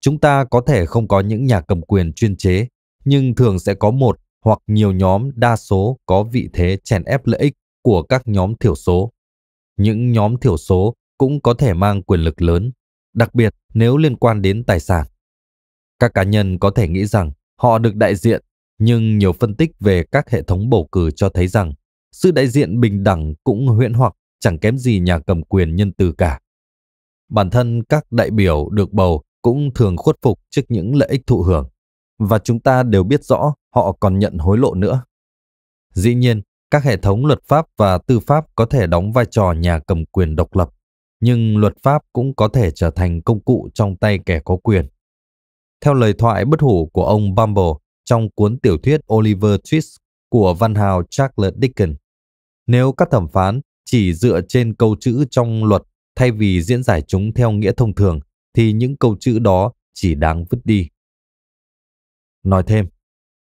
Chúng ta có thể không có những nhà cầm quyền chuyên chế, nhưng thường sẽ có một hoặc nhiều nhóm đa số có vị thế chèn ép lợi ích của các nhóm thiểu số. Những nhóm thiểu số cũng có thể mang quyền lực lớn, đặc biệt nếu liên quan đến tài sản. Các cá nhân có thể nghĩ rằng họ được đại diện, nhưng nhiều phân tích về các hệ thống bầu cử cho thấy rằng sự đại diện bình đẳng cũng huyễn hoặc chẳng kém gì nhà cầm quyền nhân từ cả. Bản thân các đại biểu được bầu cũng thường khuất phục trước những lợi ích thụ hưởng và chúng ta đều biết rõ họ còn nhận hối lộ nữa. Dĩ nhiên, các hệ thống luật pháp và tư pháp có thể đóng vai trò nhà cầm quyền độc lập, nhưng luật pháp cũng có thể trở thành công cụ trong tay kẻ có quyền. Theo lời thoại bất hủ của ông Bumble trong cuốn tiểu thuyết Oliver Twist của văn hào Charles Dickens, nếu các thẩm phán chỉ dựa trên câu chữ trong luật thay vì diễn giải chúng theo nghĩa thông thường, thì những câu chữ đó chỉ đáng vứt đi nói thêm.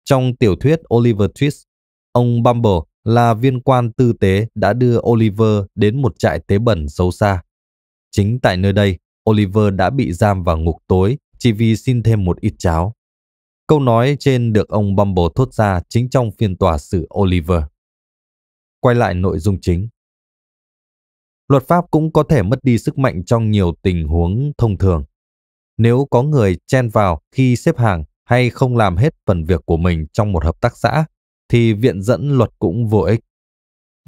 Trong tiểu thuyết Oliver Twist, ông Bumble là viên quan tư tế đã đưa Oliver đến một trại tế bẩn xấu xa. Chính tại nơi đây, Oliver đã bị giam vào ngục tối chỉ vì xin thêm một ít cháo. Câu nói trên được ông Bumble thốt ra chính trong phiên tòa xử Oliver. Quay lại nội dung chính. Luật pháp cũng có thể mất đi sức mạnh trong nhiều tình huống thông thường. Nếu có người chen vào khi xếp hàng hay không làm hết phần việc của mình trong một hợp tác xã thì viện dẫn luật cũng vô ích.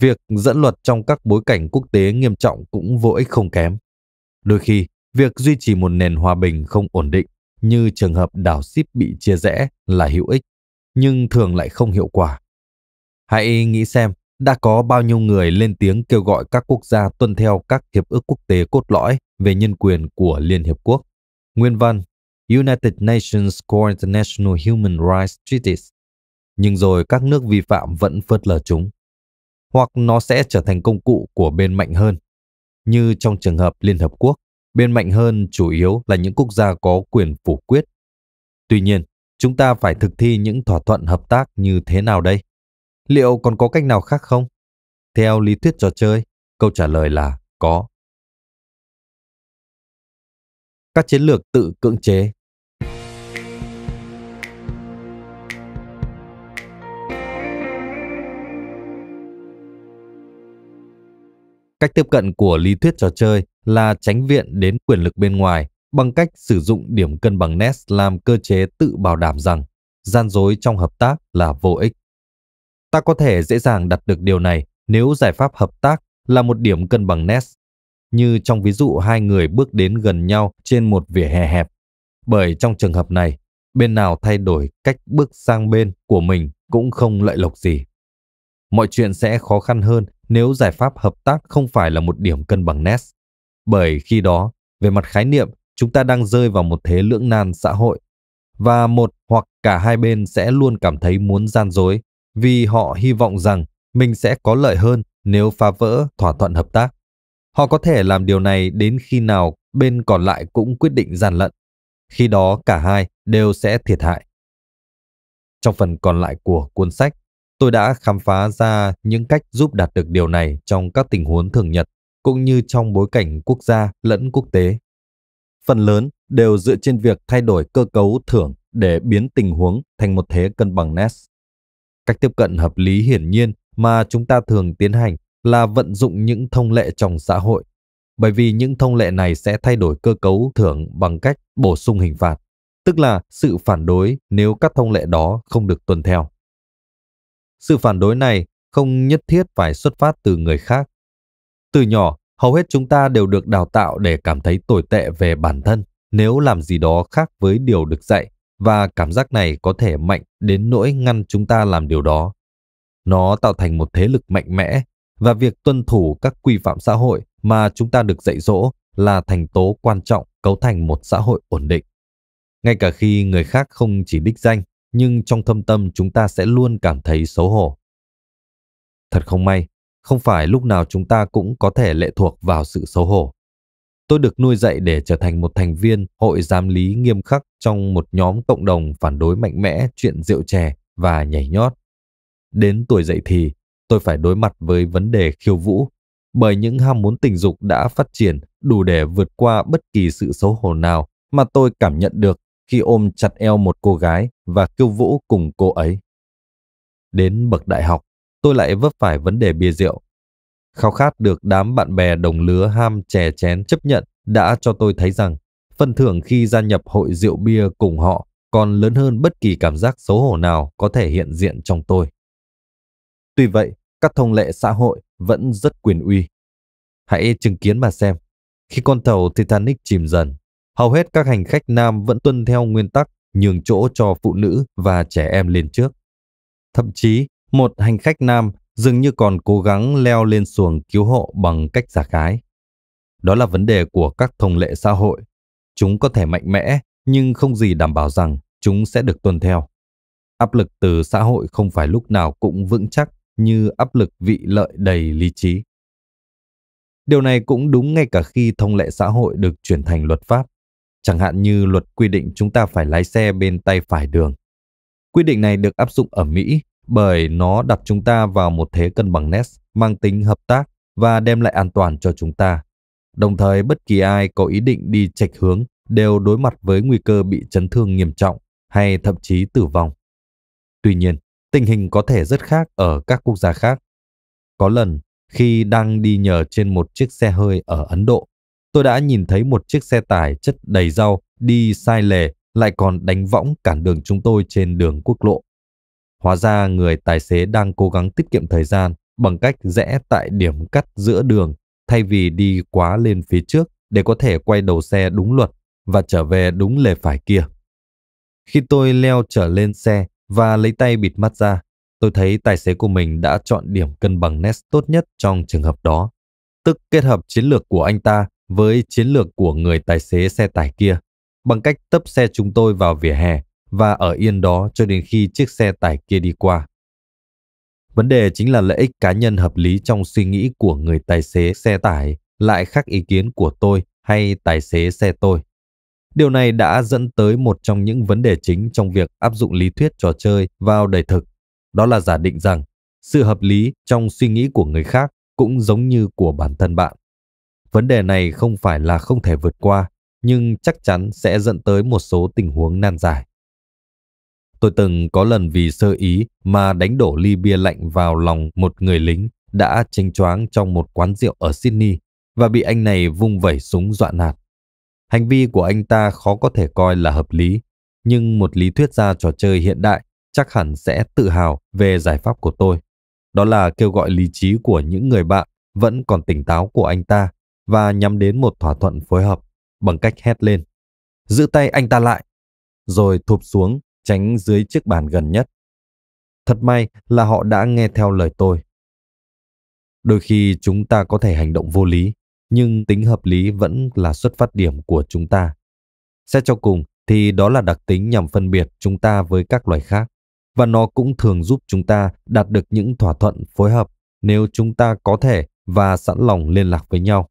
Việc dẫn luật trong các bối cảnh quốc tế nghiêm trọng cũng vô ích không kém. Đôi khi, việc duy trì một nền hòa bình không ổn định như trường hợp đảo ship bị chia rẽ là hữu ích, nhưng thường lại không hiệu quả. Hãy nghĩ xem đã có bao nhiêu người lên tiếng kêu gọi các quốc gia tuân theo các hiệp ước quốc tế cốt lõi về nhân quyền của Liên Hiệp Quốc. Nguyên văn United Nations Core International Human Rights Treaties, nhưng rồi các nước vi phạm vẫn phớt lờ chúng. Hoặc nó sẽ trở thành công cụ của bên mạnh hơn. Như trong trường hợp Liên Hợp Quốc, bên mạnh hơn chủ yếu là những quốc gia có quyền phủ quyết. Tuy nhiên, chúng ta phải thực thi những thỏa thuận hợp tác như thế nào đây? Liệu còn có cách nào khác không? Theo lý thuyết trò chơi, câu trả lời là có. Các chiến lược tự cưỡng chế Cách tiếp cận của lý thuyết trò chơi là tránh viện đến quyền lực bên ngoài bằng cách sử dụng điểm cân bằng NES làm cơ chế tự bảo đảm rằng gian dối trong hợp tác là vô ích. Ta có thể dễ dàng đặt được điều này nếu giải pháp hợp tác là một điểm cân bằng NES, như trong ví dụ hai người bước đến gần nhau trên một vỉa hè hẹp. Bởi trong trường hợp này, bên nào thay đổi cách bước sang bên của mình cũng không lợi lộc gì. Mọi chuyện sẽ khó khăn hơn nếu giải pháp hợp tác không phải là một điểm cân bằng nét. Bởi khi đó, về mặt khái niệm, chúng ta đang rơi vào một thế lưỡng nan xã hội và một hoặc cả hai bên sẽ luôn cảm thấy muốn gian dối vì họ hy vọng rằng mình sẽ có lợi hơn nếu phá vỡ thỏa thuận hợp tác. Họ có thể làm điều này đến khi nào bên còn lại cũng quyết định gian lận. Khi đó cả hai đều sẽ thiệt hại. Trong phần còn lại của cuốn sách, Tôi đã khám phá ra những cách giúp đạt được điều này trong các tình huống thường nhật, cũng như trong bối cảnh quốc gia lẫn quốc tế. Phần lớn đều dựa trên việc thay đổi cơ cấu thưởng để biến tình huống thành một thế cân bằng Ness. Cách tiếp cận hợp lý hiển nhiên mà chúng ta thường tiến hành là vận dụng những thông lệ trong xã hội, bởi vì những thông lệ này sẽ thay đổi cơ cấu thưởng bằng cách bổ sung hình phạt, tức là sự phản đối nếu các thông lệ đó không được tuân theo. Sự phản đối này không nhất thiết phải xuất phát từ người khác. Từ nhỏ, hầu hết chúng ta đều được đào tạo để cảm thấy tồi tệ về bản thân nếu làm gì đó khác với điều được dạy và cảm giác này có thể mạnh đến nỗi ngăn chúng ta làm điều đó. Nó tạo thành một thế lực mạnh mẽ và việc tuân thủ các quy phạm xã hội mà chúng ta được dạy dỗ là thành tố quan trọng cấu thành một xã hội ổn định. Ngay cả khi người khác không chỉ đích danh, nhưng trong thâm tâm chúng ta sẽ luôn cảm thấy xấu hổ. Thật không may, không phải lúc nào chúng ta cũng có thể lệ thuộc vào sự xấu hổ. Tôi được nuôi dạy để trở thành một thành viên hội giám lý nghiêm khắc trong một nhóm cộng đồng phản đối mạnh mẽ chuyện rượu chè và nhảy nhót. Đến tuổi dậy thì, tôi phải đối mặt với vấn đề khiêu vũ, bởi những ham muốn tình dục đã phát triển đủ để vượt qua bất kỳ sự xấu hổ nào mà tôi cảm nhận được khi ôm chặt eo một cô gái và kêu vũ cùng cô ấy. Đến bậc đại học, tôi lại vấp phải vấn đề bia rượu. Khao khát được đám bạn bè đồng lứa ham chè chén chấp nhận đã cho tôi thấy rằng phần thưởng khi gia nhập hội rượu bia cùng họ còn lớn hơn bất kỳ cảm giác xấu hổ nào có thể hiện diện trong tôi. Tuy vậy, các thông lệ xã hội vẫn rất quyền uy. Hãy chứng kiến mà xem, khi con tàu Titanic chìm dần, Hầu hết các hành khách nam vẫn tuân theo nguyên tắc nhường chỗ cho phụ nữ và trẻ em lên trước. Thậm chí, một hành khách nam dường như còn cố gắng leo lên xuồng cứu hộ bằng cách giả gái. Đó là vấn đề của các thông lệ xã hội. Chúng có thể mạnh mẽ, nhưng không gì đảm bảo rằng chúng sẽ được tuân theo. Áp lực từ xã hội không phải lúc nào cũng vững chắc như áp lực vị lợi đầy lý trí. Điều này cũng đúng ngay cả khi thông lệ xã hội được chuyển thành luật pháp chẳng hạn như luật quy định chúng ta phải lái xe bên tay phải đường. Quy định này được áp dụng ở Mỹ bởi nó đặt chúng ta vào một thế cân bằng nét mang tính hợp tác và đem lại an toàn cho chúng ta. Đồng thời bất kỳ ai có ý định đi chệch hướng đều đối mặt với nguy cơ bị chấn thương nghiêm trọng hay thậm chí tử vong. Tuy nhiên, tình hình có thể rất khác ở các quốc gia khác. Có lần, khi đang đi nhờ trên một chiếc xe hơi ở Ấn Độ, tôi đã nhìn thấy một chiếc xe tải chất đầy rau đi sai lề lại còn đánh võng cản đường chúng tôi trên đường quốc lộ. Hóa ra người tài xế đang cố gắng tiết kiệm thời gian bằng cách rẽ tại điểm cắt giữa đường thay vì đi quá lên phía trước để có thể quay đầu xe đúng luật và trở về đúng lề phải kia. Khi tôi leo trở lên xe và lấy tay bịt mắt ra, tôi thấy tài xế của mình đã chọn điểm cân bằng nest tốt nhất trong trường hợp đó, tức kết hợp chiến lược của anh ta với chiến lược của người tài xế xe tải kia bằng cách tấp xe chúng tôi vào vỉa hè và ở yên đó cho đến khi chiếc xe tải kia đi qua. Vấn đề chính là lợi ích cá nhân hợp lý trong suy nghĩ của người tài xế xe tải lại khác ý kiến của tôi hay tài xế xe tôi. Điều này đã dẫn tới một trong những vấn đề chính trong việc áp dụng lý thuyết trò chơi vào đời thực, đó là giả định rằng sự hợp lý trong suy nghĩ của người khác cũng giống như của bản thân bạn. Vấn đề này không phải là không thể vượt qua, nhưng chắc chắn sẽ dẫn tới một số tình huống nan giải. Tôi từng có lần vì sơ ý mà đánh đổ ly bia lạnh vào lòng một người lính đã chênh choáng trong một quán rượu ở Sydney và bị anh này vung vẩy súng dọa nạt. Hành vi của anh ta khó có thể coi là hợp lý, nhưng một lý thuyết gia trò chơi hiện đại chắc hẳn sẽ tự hào về giải pháp của tôi. Đó là kêu gọi lý trí của những người bạn vẫn còn tỉnh táo của anh ta và nhắm đến một thỏa thuận phối hợp bằng cách hét lên. Giữ tay anh ta lại, rồi thụp xuống tránh dưới chiếc bàn gần nhất. Thật may là họ đã nghe theo lời tôi. Đôi khi chúng ta có thể hành động vô lý, nhưng tính hợp lý vẫn là xuất phát điểm của chúng ta. Xét cho cùng thì đó là đặc tính nhằm phân biệt chúng ta với các loài khác và nó cũng thường giúp chúng ta đạt được những thỏa thuận phối hợp nếu chúng ta có thể và sẵn lòng liên lạc với nhau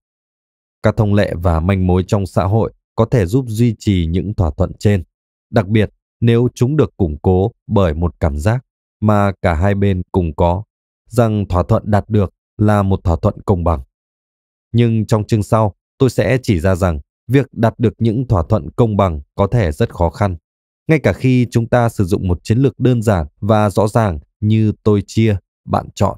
các thông lệ và manh mối trong xã hội có thể giúp duy trì những thỏa thuận trên, đặc biệt nếu chúng được củng cố bởi một cảm giác mà cả hai bên cùng có rằng thỏa thuận đạt được là một thỏa thuận công bằng. Nhưng trong chương sau, tôi sẽ chỉ ra rằng việc đạt được những thỏa thuận công bằng có thể rất khó khăn, ngay cả khi chúng ta sử dụng một chiến lược đơn giản và rõ ràng như tôi chia, bạn chọn.